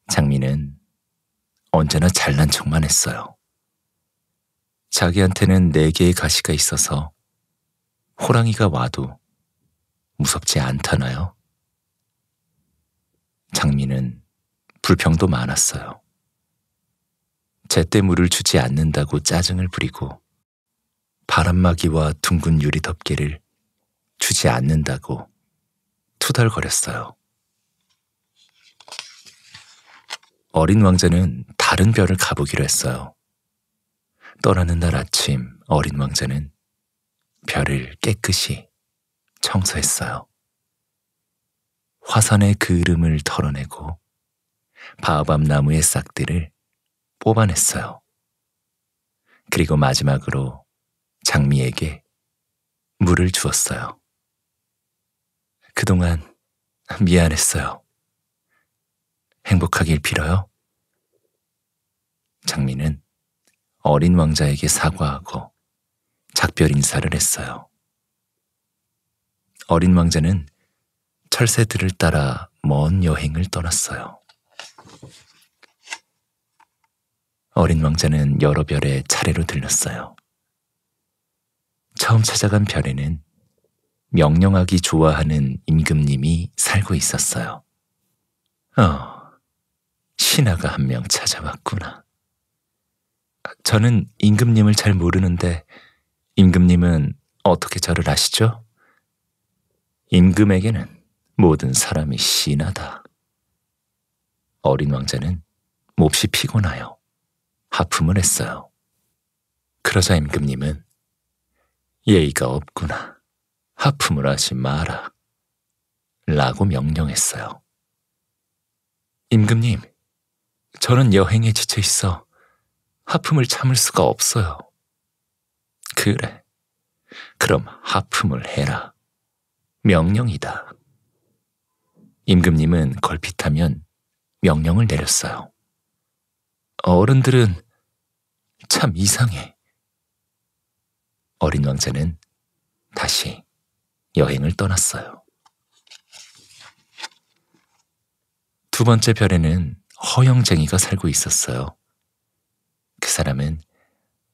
[SPEAKER 1] 장미는 언제나 잘난 척만 했어요. 자기한테는 네 개의 가시가 있어서 호랑이가 와도 무섭지 않다나요? 장미는 불평도 많았어요. 제때 물을 주지 않는다고 짜증을 부리고 바람막이와 둥근 유리 덮개를 주지 않는다고 투덜거렸어요. 어린 왕자는 다른 별을 가보기로 했어요. 떠나는 날 아침 어린 왕자는 별을 깨끗이 청소했어요. 화산의 그을음을 털어내고 바밤 나무의 싹들을 뽑아냈어요. 그리고 마지막으로 장미에게 물을 주었어요. 그동안 미안했어요. 행복하길 빌어요. 장미는 어린 왕자에게 사과하고 작별 인사를 했어요. 어린 왕자는 철새들을 따라 먼 여행을 떠났어요. 어린 왕자는 여러 별의 차례로 들렀어요. 처음 찾아간 별에는 명령하기 좋아하는 임금님이 살고 있었어요. 어, 신하가 한 명 찾아왔구나. 저는 임금님을 잘 모르는데 임금님은 어떻게 저를 아시죠? 임금에게는 모든 사람이 신하다. 어린 왕자는 몹시 피곤하여 하품을 했어요. 그러자 임금님은 예의가 없구나. 하품을 하지 마라. 라고 명령했어요. 임금님, 저는 여행에 지쳐 있어 하품을 참을 수가 없어요. 그래. 그럼 하품을 해라. 명령이다. 임금님은 걸핏하면 명령을 내렸어요. 어른들은 참 이상해. 어린 왕자는 다시 여행을 떠났어요. 두 번째 별에는 허영쟁이가 살고 있었어요. 그 사람은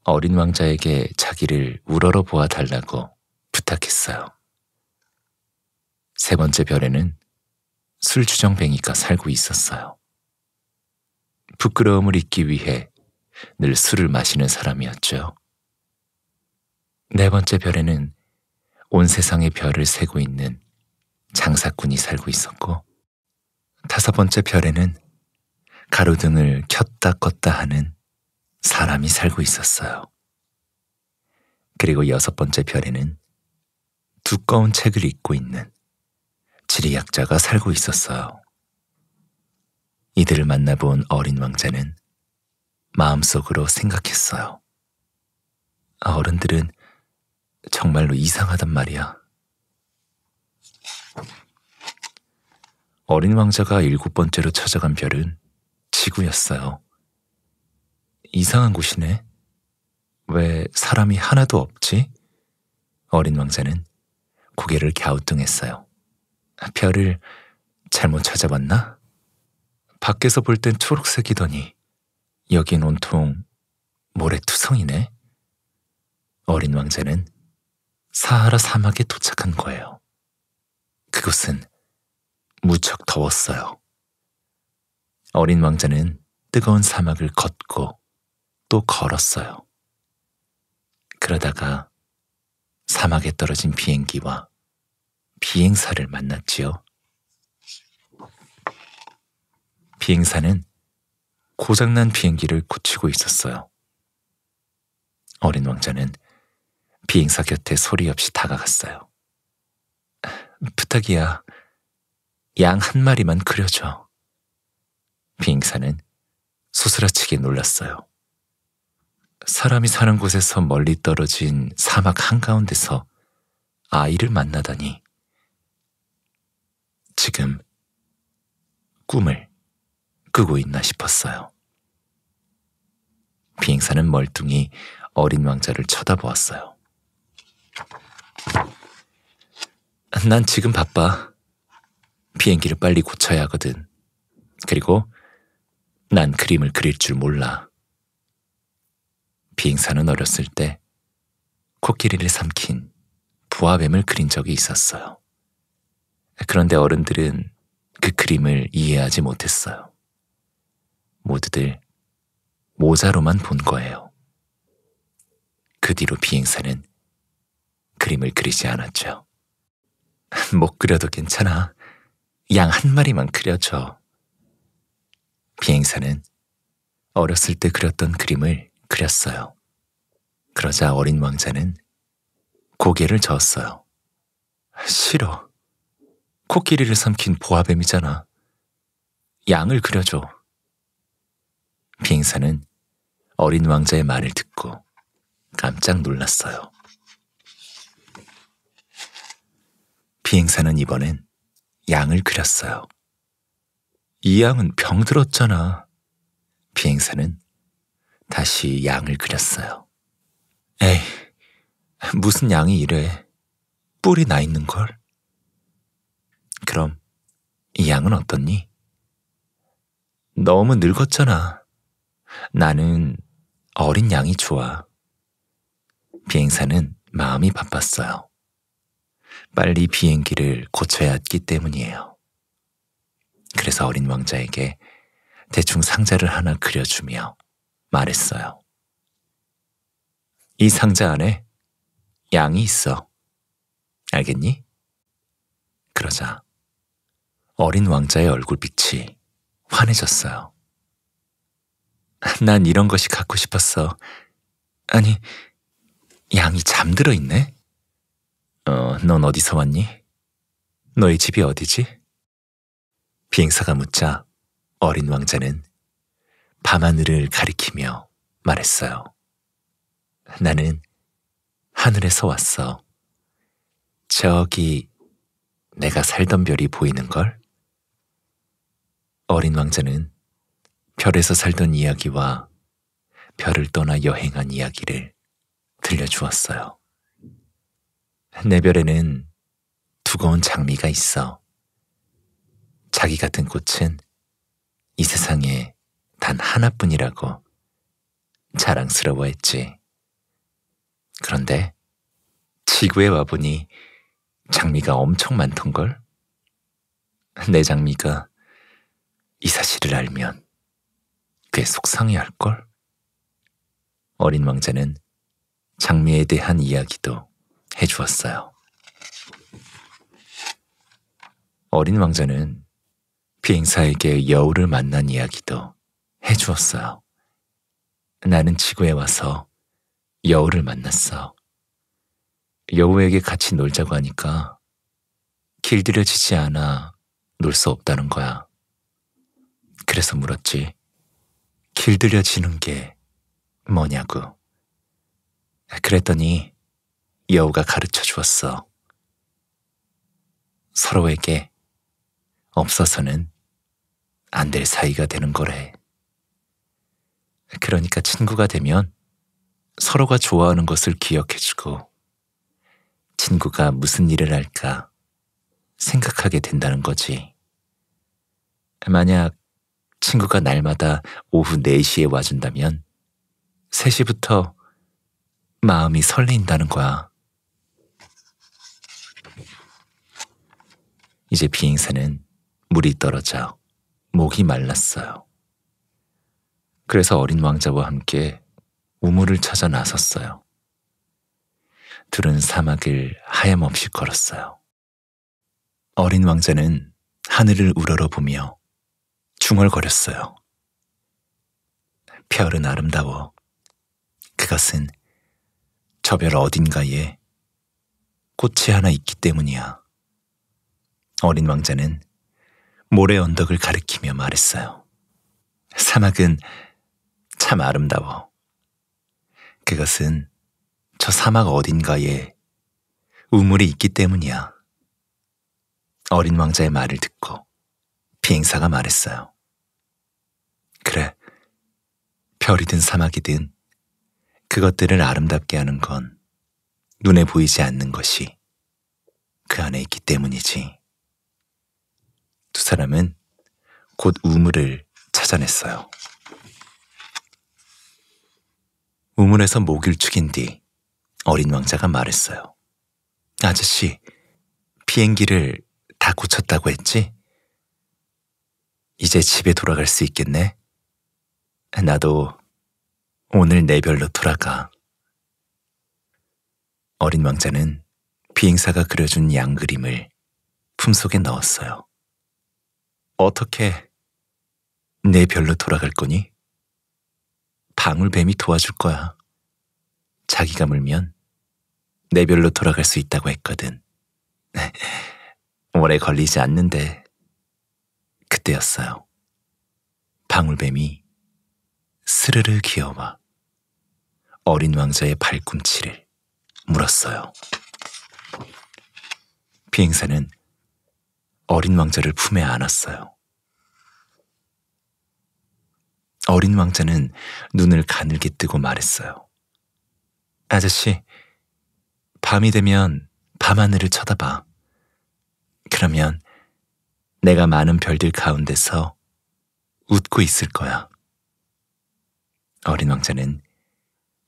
[SPEAKER 1] 어린 왕자에게 자기를 우러러 보아 달라고 부탁했어요. 세 번째 별에는 술주정뱅이가 살고 있었어요. 부끄러움을 잊기 위해 늘 술을 마시는 사람이었죠. 네 번째 별에는 온 세상의 별을 세고 있는 장사꾼이 살고 있었고, 다섯 번째 별에는 가로등을 켰다 껐다 하는 사람이 살고 있었어요. 그리고 여섯 번째 별에는 두꺼운 책을 읽고 있는 지리학자가 살고 있었어요. 이들을 만나본 어린 왕자는 마음속으로 생각했어요. 아, 어른들은 정말로 이상하단 말이야. 어린 왕자가 일곱 번째로 찾아간 별은 지구였어요. 이상한 곳이네. 왜 사람이 하나도 없지? 어린 왕자는 고개를 갸우뚱했어요. 별을 잘못 찾아봤나? 밖에서 볼 땐 초록색이더니 여긴 온통 모래투성이네. 어린 왕자는 사하라 사막에 도착한 거예요. 그곳은 무척 더웠어요. 어린 왕자는 뜨거운 사막을 걷고 또 걸었어요. 그러다가 사막에 떨어진 비행기와 비행사를 만났지요. 비행사는 고장난 비행기를 고치고 있었어요. 어린 왕자는 비행사 곁에 소리 없이 다가갔어요. 부탁이야. 양 한 마리만 그려줘. 비행사는 소스라치게 놀랐어요. 사람이 사는 곳에서 멀리 떨어진 사막 한가운데서 아이를 만나다니. 지금 꿈을 꾸고 있나 싶었어요. 비행사는 멀뚱히 어린 왕자를 쳐다보았어요. 난 지금 바빠. 비행기를 빨리 고쳐야 하거든. 그리고 난 그림을 그릴 줄 몰라. 비행사는 어렸을 때 코끼리를 삼킨 부하뱀을 그린 적이 있었어요. 그런데 어른들은 그 그림을 이해하지 못했어요. 모두들 모자로만 본 거예요. 그 뒤로 비행사는 그림을 그리지 않았죠. 못 그려도 괜찮아. 양 한 마리만 그려줘. 비행사는 어렸을 때 그렸던 그림을 그렸어요. 그러자 어린 왕자는 고개를 저었어요. 싫어. 코끼리를 삼킨 보아뱀이잖아. 양을 그려줘. 비행사는 어린 왕자의 말을 듣고 깜짝 놀랐어요. 비행사는 이번엔 양을 그렸어요. 이 양은 병들었잖아. 비행사는 다시 양을 그렸어요. 에이, 무슨 양이 이래. 뿔이 나 있는걸. 그럼 이 양은 어떻니? 너무 늙었잖아. 나는 어린 양이 좋아. 비행사는 마음이 바빴어요. 빨리 비행기를 고쳐야 했기 때문이에요. 그래서 어린 왕자에게 대충 상자를 하나 그려주며 말했어요. 이 상자 안에 양이 있어. 알겠니? 그러자 어린 왕자의 얼굴빛이 환해졌어요. 난 이런 것이 갖고 싶었어. 아니, 양이 잠들어 있네? 어, 넌 어디서 왔니? 너희 집이 어디지? 비행사가 묻자 어린 왕자는 밤하늘을 가리키며 말했어요. 나는 하늘에서 왔어. 저기 내가 살던 별이 보이는 걸? 어린 왕자는 별에서 살던 이야기와 별을 떠나 여행한 이야기를 들려주었어요. 내 별에는 두꺼운 장미가 있어. 자기 같은 꽃은 이 세상에 단 하나뿐이라고 자랑스러워했지. 그런데 지구에 와보니 장미가 엄청 많던걸? 내 장미가 이 사실을 알면 꽤 속상해할걸? 어린 왕자는 장미에 대한 이야기도 해주었어요. 어린 왕자는 비행사에게 여우를 만난 이야기도 해주었어요. 나는 지구에 와서 여우를 만났어. 여우에게 같이 놀자고 하니까 길들여지지 않아 놀 수 없다는 거야. 그래서 물었지. 길들여지는 게 뭐냐고. 그랬더니 여우가 가르쳐 주었어. 서로에게 없어서는 안 될 사이가 되는 거래. 그러니까 친구가 되면 서로가 좋아하는 것을 기억해주고 친구가 무슨 일을 할까 생각하게 된다는 거지. 만약 친구가 날마다 오후 4시에 와준다면 3시부터 마음이 설레인다는 거야. 이제 비행사는 물이 떨어져 목이 말랐어요. 그래서 어린 왕자와 함께 우물을 찾아 나섰어요. 둘은 사막을 하염없이 걸었어요. 어린 왕자는 하늘을 우러러보며 중얼거렸어요. 별은 아름다워. 그것은 저 별 어딘가에 꽃이 하나 있기 때문이야. 어린 왕자는 모래 언덕을 가리키며 말했어요. 사막은 참 아름다워. 그것은 저 사막 어딘가에 우물이 있기 때문이야. 어린 왕자의 말을 듣고 비행사가 말했어요. 그래, 별이든 사막이든 그것들을 아름답게 하는 건 눈에 보이지 않는 것이 그 안에 있기 때문이지. 두 사람은 곧 우물을 찾아냈어요. 우물에서 목을 축인 뒤 어린 왕자가 말했어요. 아저씨, 비행기를 다 고쳤다고 했지? 이제 집에 돌아갈 수 있겠네. 나도 오늘 내 별로 돌아가. 어린 왕자는 비행사가 그려준 양 그림을 품속에 넣었어요. 어떻게 내 별로 돌아갈 거니? 방울뱀이 도와줄 거야. 자기가 물면 내 별로 돌아갈 수 있다고 했거든. 오래 걸리지 않는데 그때였어요. 방울뱀이 스르르 기어와 어린 왕자의 발꿈치를 물었어요. 비행사는 어린 왕자를 품에 안았어요. 어린 왕자는 눈을 가늘게 뜨고 말했어요. 아저씨, 밤이 되면 밤하늘을 쳐다봐. 그러면 내가 많은 별들 가운데서 웃고 있을 거야. 어린 왕자는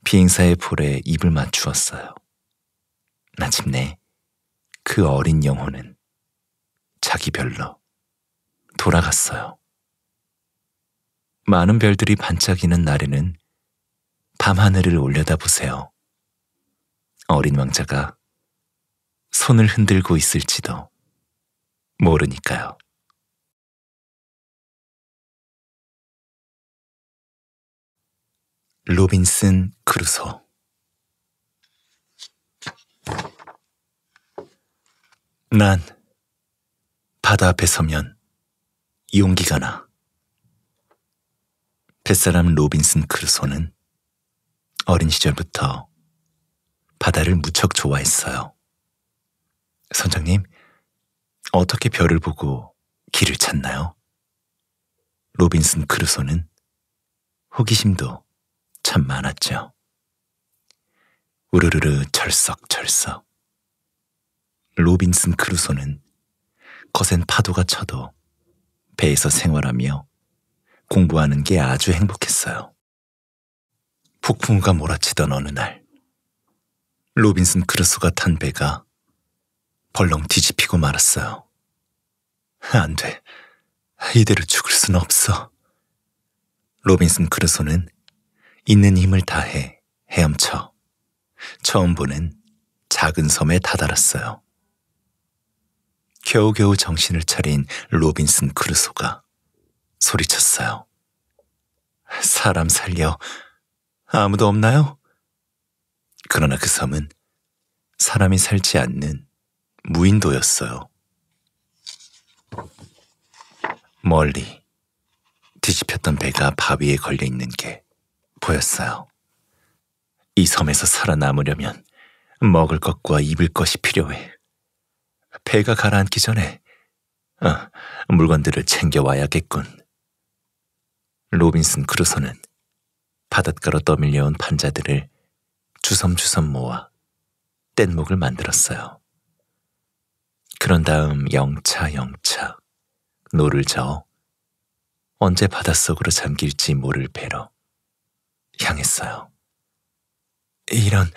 [SPEAKER 1] 비행사의 볼에 입을 맞추었어요. 마침내 그 어린 영혼은 자기 별로 돌아갔어요. 많은 별들이 반짝이는 날에는 밤하늘을 올려다보세요. 어린 왕자가 손을 흔들고 있을지도
[SPEAKER 2] 모르니까요.
[SPEAKER 1] 로빈슨 크루소 난 바다 앞에 서면 용기가 나. 뱃사람 로빈슨 크루소는 어린 시절부터 바다를 무척 좋아했어요. 선장님, 어떻게 별을 보고 길을 찾나요? 로빈슨 크루소는 호기심도 참 많았죠. 우르르르 철썩철썩. 로빈슨 크루소는 거센 파도가 쳐도 배에서 생활하며 공부하는 게 아주 행복했어요. 폭풍우가 몰아치던 어느 날, 로빈슨 크루소가 탄 배가 벌렁 뒤집히고 말았어요. 안 돼. 이대로 죽을 순 없어. 로빈슨 크루소는 있는 힘을 다해 헤엄쳐 처음 보는 작은 섬에 다다랐어요. 겨우겨우 정신을 차린 로빈슨 크루소가 소리쳤어요. 사람 살려. 아무도 없나요? 그러나 그 섬은 사람이 살지 않는 무인도였어요. 멀리 뒤집혔던 배가 바위에 걸려 있는 게 보였어요. 이 섬에서 살아남으려면 먹을 것과 입을 것이 필요해. 배가 가라앉기 전에 아, 물건들을 챙겨와야겠군. 로빈슨 크루소는 바닷가로 떠밀려온 판자들을 주섬주섬 모아 뗏목을 만들었어요. 그런 다음 영차 영차 노를 저어 언제 바닷속으로 잠길지 모를 배로 향했어요. 이런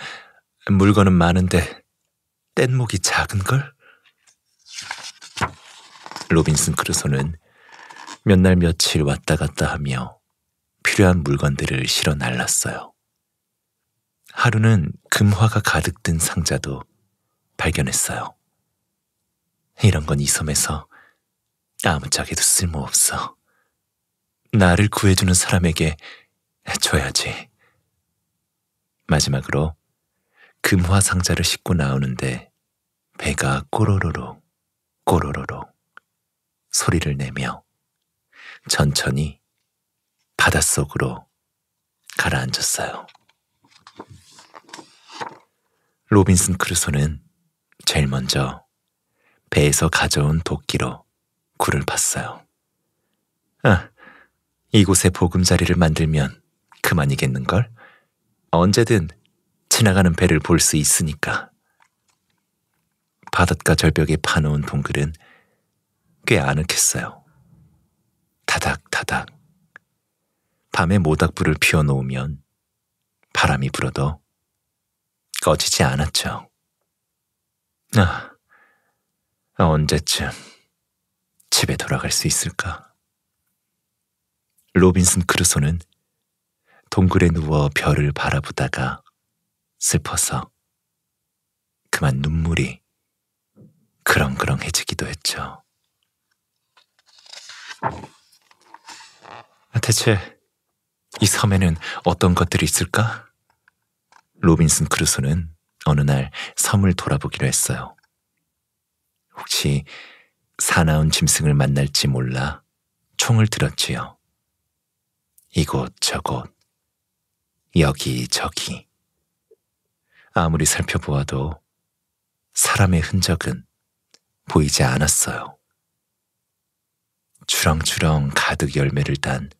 [SPEAKER 1] 물건은 많은데 뗏목이 작은 걸? 로빈슨 크루소는 몇 날 며칠 왔다 갔다 하며 필요한 물건들을 실어 날랐어요. 하루는 금화가 가득 든 상자도 발견했어요. 이런 건 이 섬에서 아무짝에도 쓸모없어. 나를 구해주는 사람에게 해줘야지. 마지막으로 금화 상자를 싣고 나오는데 배가 꼬로로로 꼬로로로 소리를 내며 천천히 바닷속으로 가라앉았어요. 로빈슨 크루소는 제일 먼저 배에서 가져온 도끼로 굴을 봤어요. 아, 이곳에 보금자리를 만들면 그만이겠는걸? 언제든 지나가는 배를 볼 수 있으니까. 바닷가 절벽에 파놓은 동굴은 꽤 아늑했어요. 다닥다닥. 밤에 모닥불을 피워놓으면 바람이 불어도 꺼지지 않았죠. 아, 언제쯤 집에 돌아갈 수 있을까? 로빈슨 크루소는 동굴에 누워 별을 바라보다가 슬퍼서 그만 눈물이 그렁그렁해지기도 했죠. 아, 대체 이 섬에는 어떤 것들이 있을까? 로빈슨 크루소는 어느 날 섬을 돌아보기로 했어요. 혹시 사나운 짐승을 만날지 몰라 총을 들었지요. 이곳저곳 여기저기. 아무리 살펴보아도 사람의 흔적은 보이지 않았어요. 주렁주렁 가득 열매를 단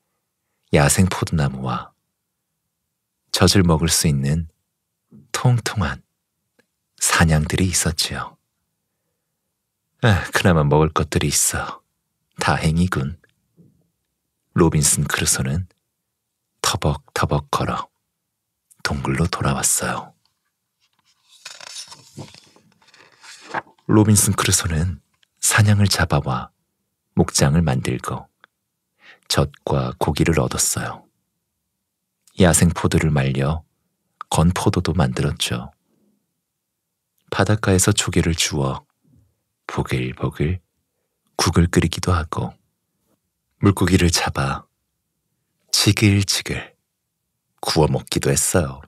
[SPEAKER 1] 야생 포도나무와 젖을 먹을 수 있는 통통한 사냥들이 있었지요. 아, 그나마 먹을 것들이 있어. 다행이군. 로빈슨 크루소는 터벅터벅 걸어 동굴로 돌아왔어요. 로빈슨 크루소는 사냥을 잡아와 목장을 만들고 젖과 고기를 얻었어요. 야생 포도를 말려 건 포도도 만들었죠. 바닷가에서 조개를 주워 보글보글 국을 끓이기도 하고 물고기를 잡아 지글지글 구워 먹기도 했어요.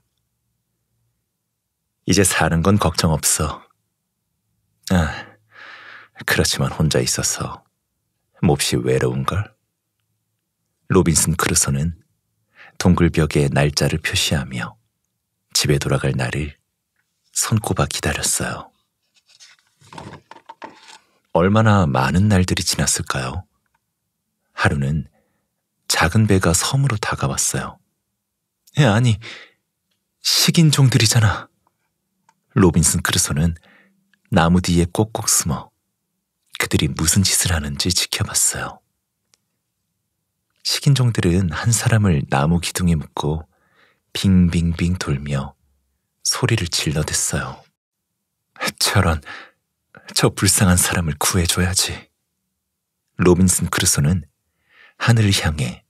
[SPEAKER 1] 이제 사는 건 걱정 없어. 아, 그렇지만 혼자 있어서 몹시 외로운걸. 로빈슨 크루소는 동굴벽에 날짜를 표시하며 집에 돌아갈 날을 손꼽아 기다렸어요. 얼마나 많은 날들이 지났을까요? 하루는 작은 배가 섬으로 다가왔어요. 예, 아니, 식인종들이잖아. 로빈슨 크루소는 나무 뒤에 꼭꼭 숨어 그들이 무슨 짓을 하는지 지켜봤어요. 식인종들은 한 사람을 나무 기둥에 묶고 빙빙빙 돌며 소리를 질러댔어요. 저런, 저 불쌍한 사람을 구해줘야지. 로빈슨 크루소는 하늘을 향해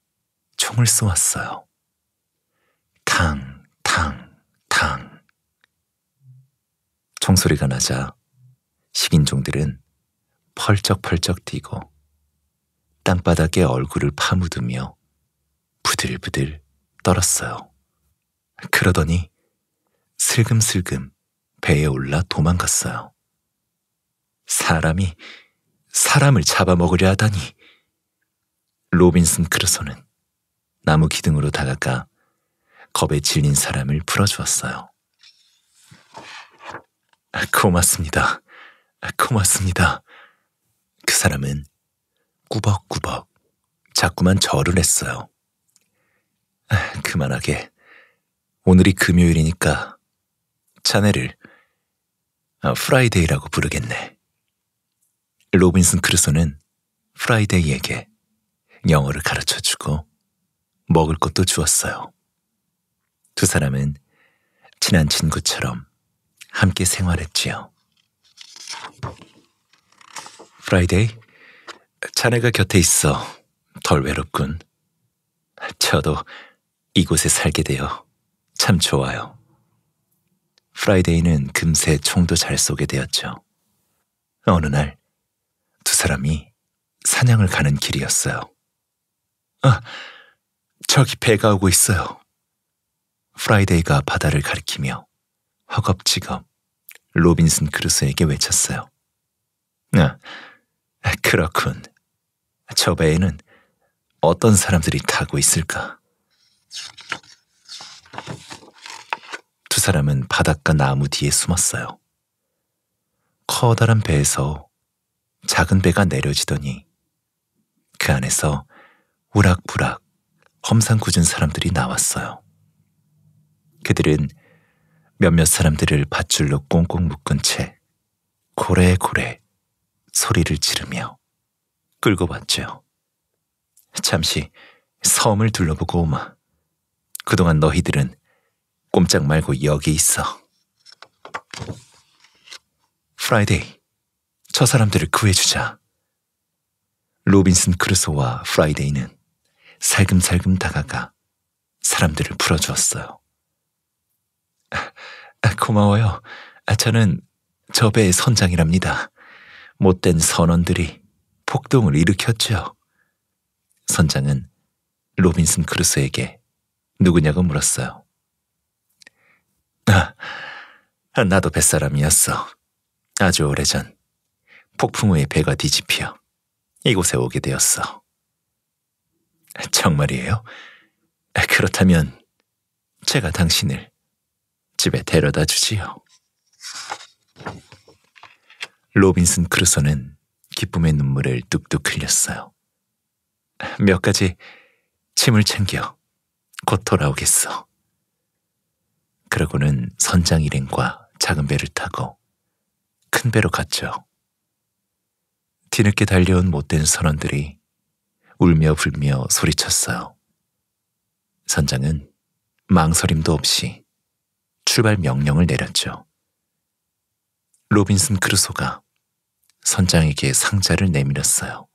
[SPEAKER 1] 총을 쏘았어요. 탕, 탕, 탕. 총소리가 나자 식인종들은 펄쩍펄쩍 뛰고 땅바닥에 얼굴을 파묻으며 부들부들 떨었어요. 그러더니 슬금슬금 배에 올라 도망갔어요. 사람이 사람을 잡아먹으려 하다니. 로빈슨 크루소는 나무 기둥으로 다가가 겁에 질린 사람을 풀어주었어요. 고맙습니다. 고맙습니다. 그 사람은 꾸벅꾸벅 자꾸만 절을 했어요. 그만하게. 오늘이 금요일이니까 자네를 아, 프라이데이라고 부르겠네. 로빈슨 크루소는 프라이데이에게 영어를 가르쳐주고 먹을 것도 주었어요. 두 사람은 친한 친구처럼 함께 생활했지요. 프라이데이, 자네가 곁에 있어 덜 외롭군. 저도 이곳에 살게 되어 참 좋아요. 프라이데이는 금세 총도 잘 쏘게 되었죠. 어느 날 두 사람이 사냥을 가는 길이었어요. 아, 저기 배가 오고 있어요. 프라이데이가 바다를 가리키며 허겁지겁 로빈슨 크루스에게 외쳤어요. 아, 그렇군. 저 배에는 어떤 사람들이 타고 있을까? 두 사람은 바닷가 나무 뒤에 숨었어요. 커다란 배에서 작은 배가 내려지더니 그 안에서 우락부락 험상궂은 사람들이 나왔어요. 그들은 몇몇 사람들을 밧줄로 꽁꽁 묶은 채 고래고래 소리를 지르며 끌고 왔죠. 잠시 섬을 둘러보고 오마. 그동안 너희들은 꼼짝 말고 여기 있어. 프라이데이, 저 사람들을 구해주자. 로빈슨 크루소와 프라이데이는 살금살금 다가가 사람들을 풀어주었어요. 아, 고마워요. 아, 저는 저배의 선장이랍니다. 못된 선원들이 폭동을 일으켰죠. 선장은 로빈슨 크루스에게 누구냐고 물었어요. 아, 아, 나도 뱃사람이었어. 아주 오래전 폭풍 우에 배가 뒤집혀 이곳에 오게 되었어. 정말이에요? 그렇다면 제가 당신을 집에 데려다 주지요. 로빈슨 크루소는 기쁨의 눈물을 뚝뚝 흘렸어요. 몇 가지 침을 챙겨 곧 돌아오겠어. 그러고는 선장 일행과 작은 배를 타고 큰 배로 갔죠. 뒤늦게 달려온 못된 선원들이 울며 불며 소리쳤어요. 선장은 망설임도 없이 출발 명령을 내렸죠. 로빈슨 크루소가 선장에게 상자를 내밀었어요.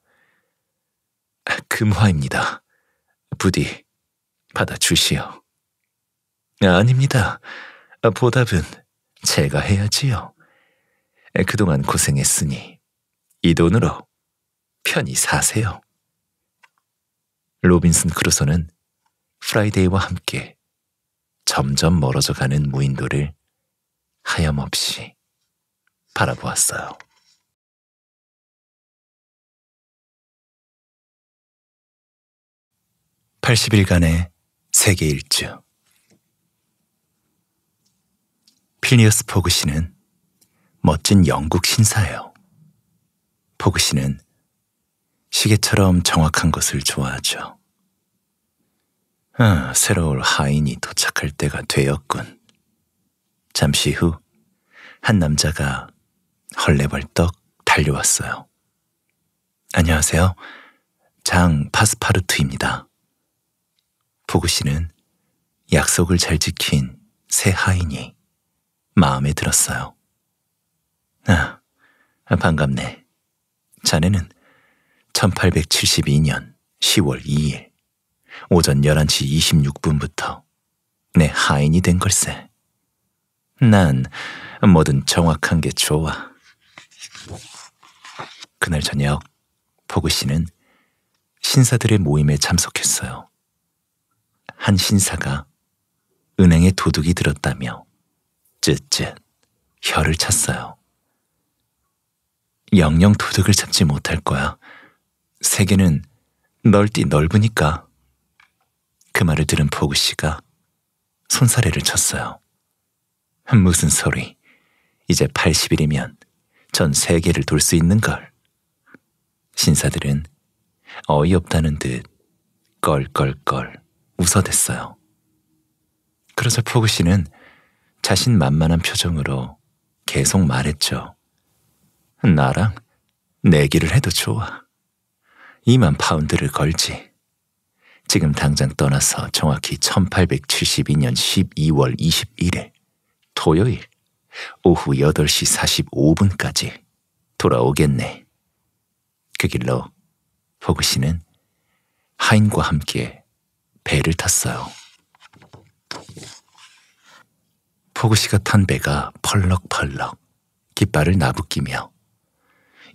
[SPEAKER 1] 금화입니다. 부디 받아 주시오. 아닙니다. 보답은 제가 해야지요. 그동안 고생했으니 이 돈으로 편히 사세요. 로빈슨 크루소는 프라이데이와 함께 점점 멀어져 가는 무인도를 하염없이 바라보았어요.
[SPEAKER 2] (80일간의) 세계
[SPEAKER 1] 일주 필리어스 포그 시는 멋진 영국 신사예요. 포그 시는 시계처럼 정확한 것을 좋아하죠. 아, 새로운 하인이 도착할 때가 되었군. 잠시 후, 한 남자가 헐레벌떡 달려왔어요. 안녕하세요. 장 파스파르트입니다. 보구 씨는 약속을 잘 지킨 새 하인이 마음에 들었어요. 아, 반갑네. 자네는 1872년 10월 2일 오전 11시 26분부터 내 하인이 된 걸세. 난 뭐든 정확한 게 좋아. 그날 저녁 포구 씨는 신사들의 모임에 참석했어요. 한 신사가 은행에 도둑이 들었다며 쯧쯧 혀를 찼어요. 영영 도둑을 잡지 못할 거야. 세계는 넓디 넓으니까. 그 말을 들은 포구 씨가 손사래를 쳤어요. 무슨 소리. 이제 80일이면 전 세계를 돌 수 있는 걸. 신사들은 어이없다는 듯 껄껄껄 웃어댔어요. 그러자 포구 씨는 자신 만만한 표정으로 계속 말했죠. 나랑 내기를 해도 좋아. 2만 파운드를 걸지. 지금 당장 떠나서 정확히 1872년 12월 21일 토요일 오후 8시 45분까지 돌아오겠네. 그 길로 포그 씨는 하인과 함께 배를 탔어요. 포그 씨가 탄 배가 펄럭펄럭 깃발을 나부끼며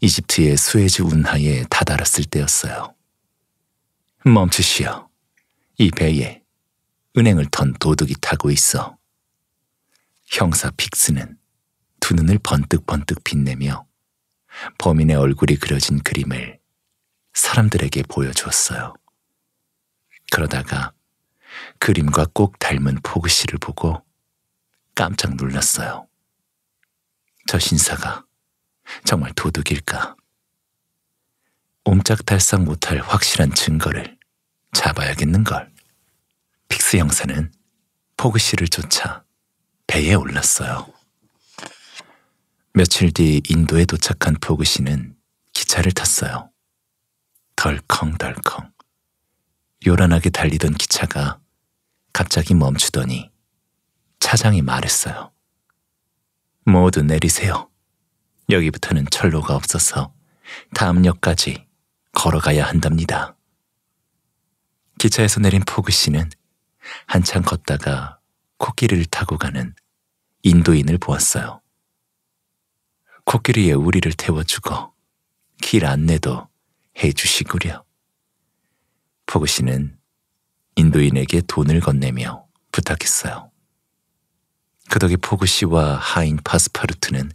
[SPEAKER 1] 이집트의 수에즈 운하에 다다랐을 때였어요. 멈추시오. 이 배에 은행을 턴 도둑이 타고 있어. 형사 픽스는 두 눈을 번뜩번뜩 빛내며 범인의 얼굴이 그려진 그림을 사람들에게 보여주었어요. 그러다가 그림과 꼭 닮은 포그씨를 보고 깜짝 놀랐어요. 저 신사가 정말 도둑일까? 옴짝달싹 못할 확실한 증거를 잡아야겠는걸. 픽스 형사는 포그 씨를 쫓아 배에 올랐어요. 며칠 뒤 인도에 도착한 포그 씨는 기차를 탔어요. 덜컹덜컹. 요란하게 달리던 기차가 갑자기 멈추더니 차장이 말했어요. 모두 내리세요. 여기부터는 철로가 없어서 다음 역까지 걸어가야 한답니다. 기차에서 내린 포그 씨는 한참 걷다가 코끼리를 타고 가는 인도인을 보았어요. 코끼리의 우리를 태워주고 길 안내도 해주시구려. 포그 씨는 인도인에게 돈을 건네며 부탁했어요. 그 덕에 포그 씨와 하인 파스파르트는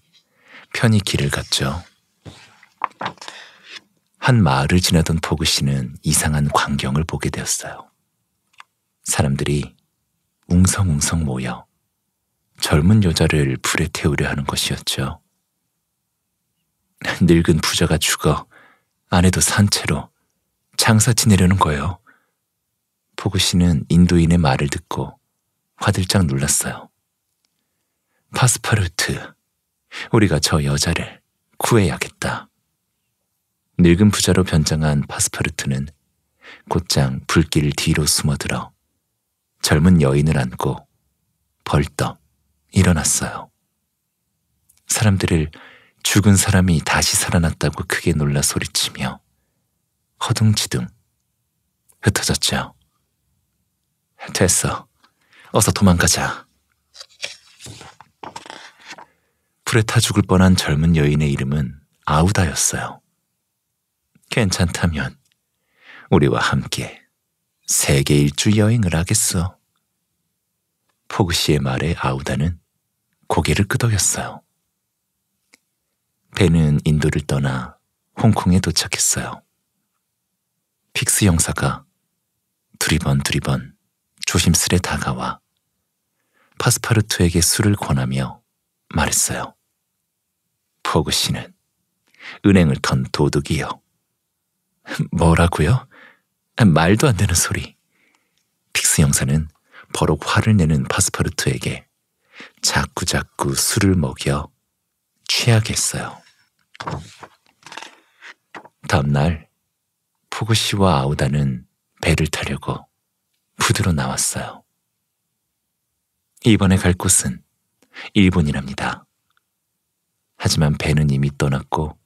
[SPEAKER 1] 편히 길을 갔죠. 한 마을을 지나던 포그 씨는 이상한 광경을 보게 되었어요. 사람들이 웅성웅성 모여 젊은 여자를 불에 태우려 하는 것이었죠. 늙은 부자가 죽어 아내도 산채로 장사 지내려는 거예요. 포그 씨는 인도인의 말을 듣고 화들짝 놀랐어요. 파스파르트, 우리가 저 여자를 구해야겠다. 늙은 부자로 변장한 파스파르트는 곧장 불길 뒤로 숨어들어 젊은 여인을 안고 벌떡 일어났어요. 사람들을 죽은 사람이 다시 살아났다고 크게 놀라 소리치며 허둥지둥 흩어졌죠. 됐어. 어서 도망가자. 불에 타 죽을 뻔한 젊은 여인의 이름은 아우다였어요. 괜찮다면 우리와 함께 세계 일주 여행을 하겠어. 포그 씨의 말에 아우다는 고개를 끄덕였어요. 배는 인도를 떠나 홍콩에 도착했어요. 픽스 형사가 두리번 두리번 조심스레 다가와 파스파르투에게 술을 권하며 말했어요. 포그 씨는 은행을 턴 도둑이요. 뭐라고요? 말도 안 되는 소리. 픽스 형사는 버럭 화를 내는 파스파르트에게 자꾸자꾸 술을 먹여 취하겠어요. 다음날 포그 시와 아우다는 배를 타려고 부드러 나왔어요. 이번에 갈 곳은 일본이랍니다. 하지만 배는 이미 떠났고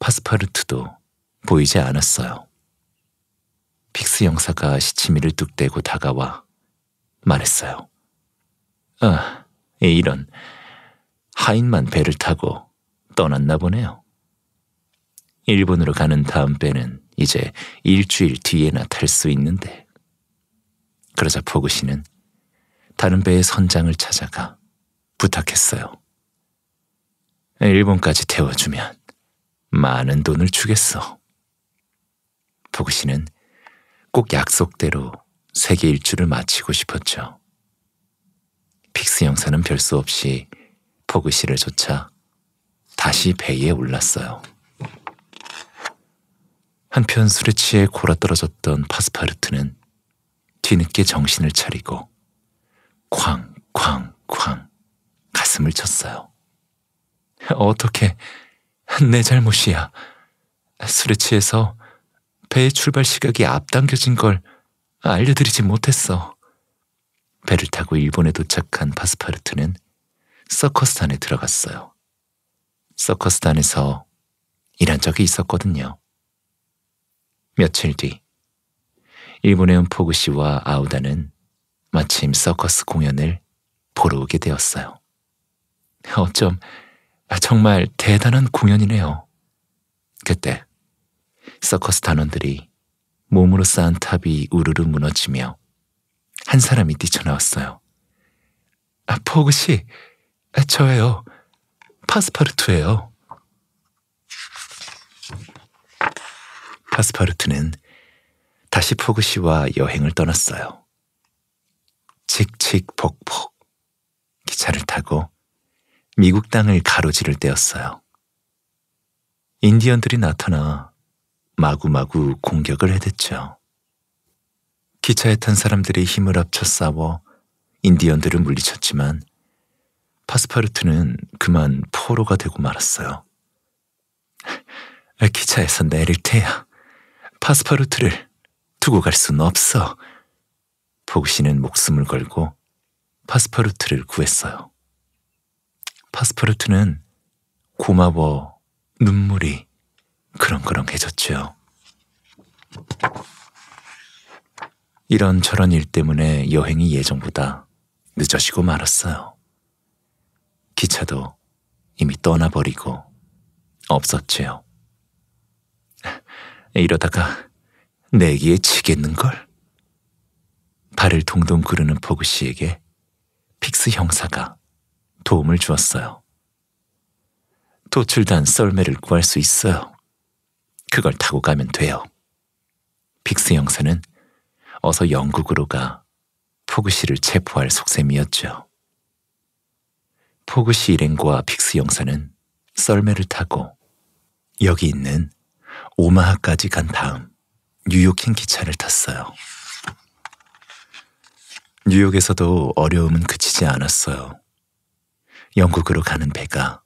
[SPEAKER 1] 파스파르트도 보이지 않았어요. 픽스 형사가 시치미를 뚝대고 다가와 말했어요. 아, 예, 이런 하인만 배를 타고 떠났나 보네요. 일본으로 가는 다음 배는 이제 일주일 뒤에나 탈 수 있는데. 그러자 포구 시는 다른 배의 선장을 찾아가 부탁했어요. 일본까지 태워주면 많은 돈을 주겠어. 보그 씨는 꼭 약속대로 세계 일주를 마치고 싶었죠. 픽스 형사는 별수 없이 포그 씨를 쫓아 다시 배에 올랐어요. 한편 술에 취해 골아떨어졌던 파스파르트는 뒤늦게 정신을 차리고 쾅, 쾅, 쾅 가슴을 쳤어요. 어떻게 내 잘못이야. 술에 취해서 배의 출발 시각이 앞당겨진 걸 알려드리지 못했어. 배를 타고 일본에 도착한 파스파르트는 서커스단에 들어갔어요. 서커스단에서 일한 적이 있었거든요. 며칠 뒤일본의온포구시와 아우다는 마침 서커스 공연을 보러 오게 되었어요. 어쩜 정말 대단한 공연이네요. 그때 서커스 단원들이 몸으로 쌓은 탑이 우르르 무너지며 한 사람이 뛰쳐나왔어요. 아, 포그 씨, 아, 저예요. 파스파르투예요. 파스파르트는 다시 포그 씨와 여행을 떠났어요. 칙칙폭폭 기차를 타고 미국 땅을 가로지를 떼었어요 인디언들이 나타나 마구마구 공격을 해댔죠. 기차에 탄사람들의 힘을 합쳐 싸워 인디언들을 물리쳤지만 파스파르트는 그만 포로가 되고 말았어요. 기차에서 내릴 테야. 파스파르트를 두고 갈 순 없어. 복그씨는 목숨을 걸고 파스파르트를 구했어요. 파스파르트는 고마워 눈물이 그렁그렁해졌죠. 이런저런 일 때문에 여행이 예정보다 늦어지고 말았어요. 기차도 이미 떠나버리고 없었지요. 이러다가 내기에 치겠는걸 발을 동동 구르는 포그 씨에게 픽스 형사가 도움을 주었어요. 도출단 썰매를 구할 수 있어요. 그걸 타고 가면 돼요. 빅스 형사는 어서 영국으로 가 포그씨를 체포할 속셈이었죠. 포그씨 일행과 빅스 형사는 썰매를 타고 여기 있는 오마하까지 간 다음 뉴욕행 기차를 탔어요. 뉴욕에서도 어려움은 그치지 않았어요. 영국으로 가는 배가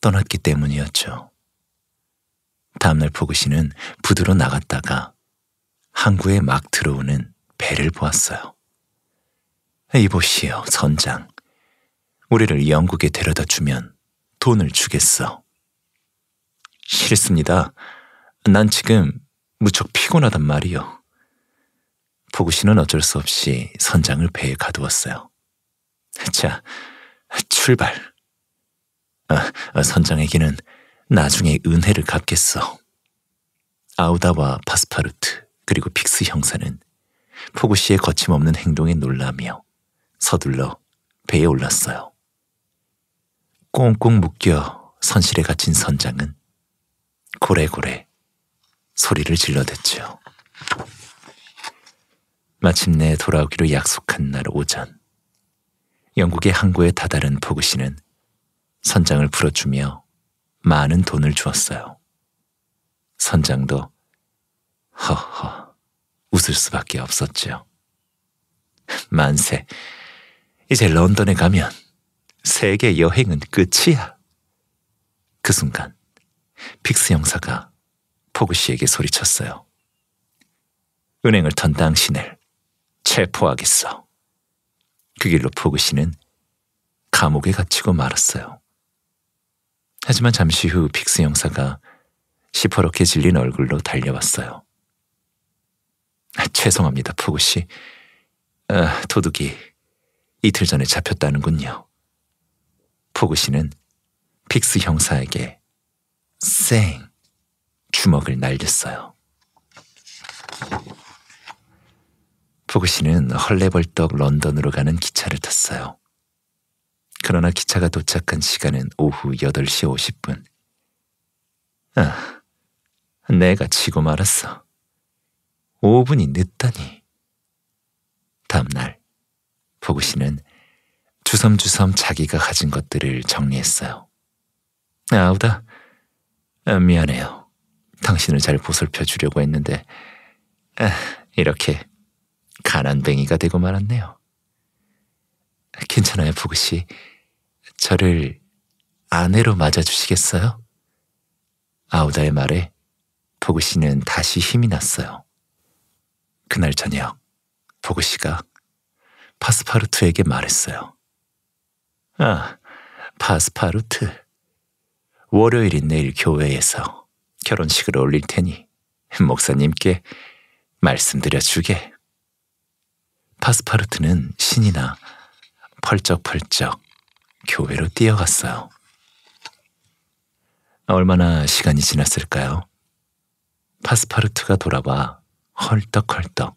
[SPEAKER 1] 떠났기 때문이었죠. 다음날 포구 씨는 부두로 나갔다가 항구에 막 들어오는 배를 보았어요. 이보시오, 선장. 우리를 영국에 데려다 주면 돈을 주겠어. 싫습니다. 난 지금 무척 피곤하단 말이요. 포구 씨는 어쩔 수 없이 선장을 배에 가두었어요. 자, 출발. 아, 선장에게는 나중에 은혜를 갚겠어. 아우다와 파스파르트 그리고 픽스 형사는 포구 시의 거침없는 행동에 놀라며 서둘러 배에 올랐어요. 꽁꽁 묶여 선실에 갇힌 선장은 고래고래 소리를 질러댔죠. 마침내 돌아오기로 약속한 날 오전 영국의 항구에 다다른 포구 시는 선장을 풀어주며 많은 돈을 주었어요. 선장도 허허 웃을 수밖에 없었지요 만세, 이제 런던에 가면 세계 여행은 끝이야. 그 순간 픽스 형사가 포그 씨에게 소리쳤어요. 은행을 턴 당신을 체포하겠어. 그 길로 포그 씨는 감옥에 갇히고 말았어요. 하지만 잠시 후 픽스 형사가 시퍼렇게 질린 얼굴로 달려왔어요. 아, 죄송합니다, 포구 씨. 아, 도둑이 이틀 전에 잡혔다는군요. 포구 씨는 픽스 형사에게 쌩 주먹을 날렸어요. 포구 씨는 헐레벌떡 런던으로 가는 기차를 탔어요. 그러나 기차가 도착한 시간은 오후 8시 50분. 아, 내가 지고 말았어. 5분이 늦다니. 다음날, 보구 씨는 주섬주섬 자기가 가진 것들을 정리했어요. 아, 아우다, 아, 미안해요. 당신을 잘 보살펴 주려고 했는데, 아, 이렇게 가난뱅이가 되고 말았네요. 괜찮아요, 부구 씨. 저를 아내로 맞아주시겠어요? 아우다의 말에 보구 씨는 다시 힘이 났어요. 그날 저녁 보구 씨가 파스파르트에게 말했어요. 아, 파스파르트. 월요일인 내일 교회에서 결혼식을 올릴 테니 목사님께 말씀드려 주게. 파스파르트는 신이나 펄쩍펄쩍 교회로 뛰어갔어요. 얼마나 시간이 지났을까요? 파스파르트가 돌아와 헐떡헐떡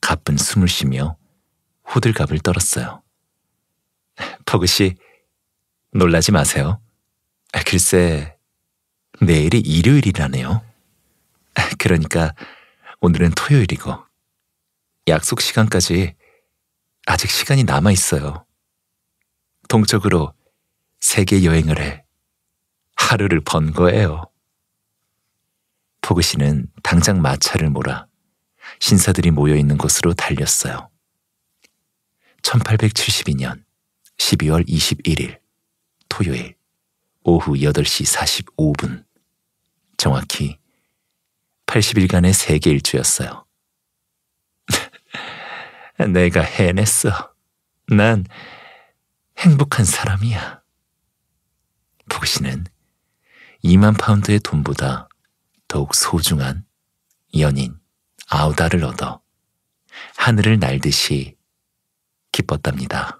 [SPEAKER 1] 가쁜 숨을 쉬며 호들갑을 떨었어요. 버그씨, 놀라지 마세요. 글쎄, 내일이 일요일이라네요. 그러니까 오늘은 토요일이고 약속 시간까지 아직 시간이 남아 있어요. 동쪽으로 세계 여행을 해 하루를 번 거예요. 포그 씨는 당장 마차를 몰아 신사들이 모여 있는 곳으로 달렸어요. 1872년 12월 21일 토요일 오후 8시 45분 정확히 80일간의 세계 일주였어요. 내가 해냈어. 난 행복한 사람이야. 보그 씨는 2만 파운드의 돈보다 더욱 소중한 연인 아우다를 얻어 하늘을 날듯이
[SPEAKER 2] 기뻤답니다.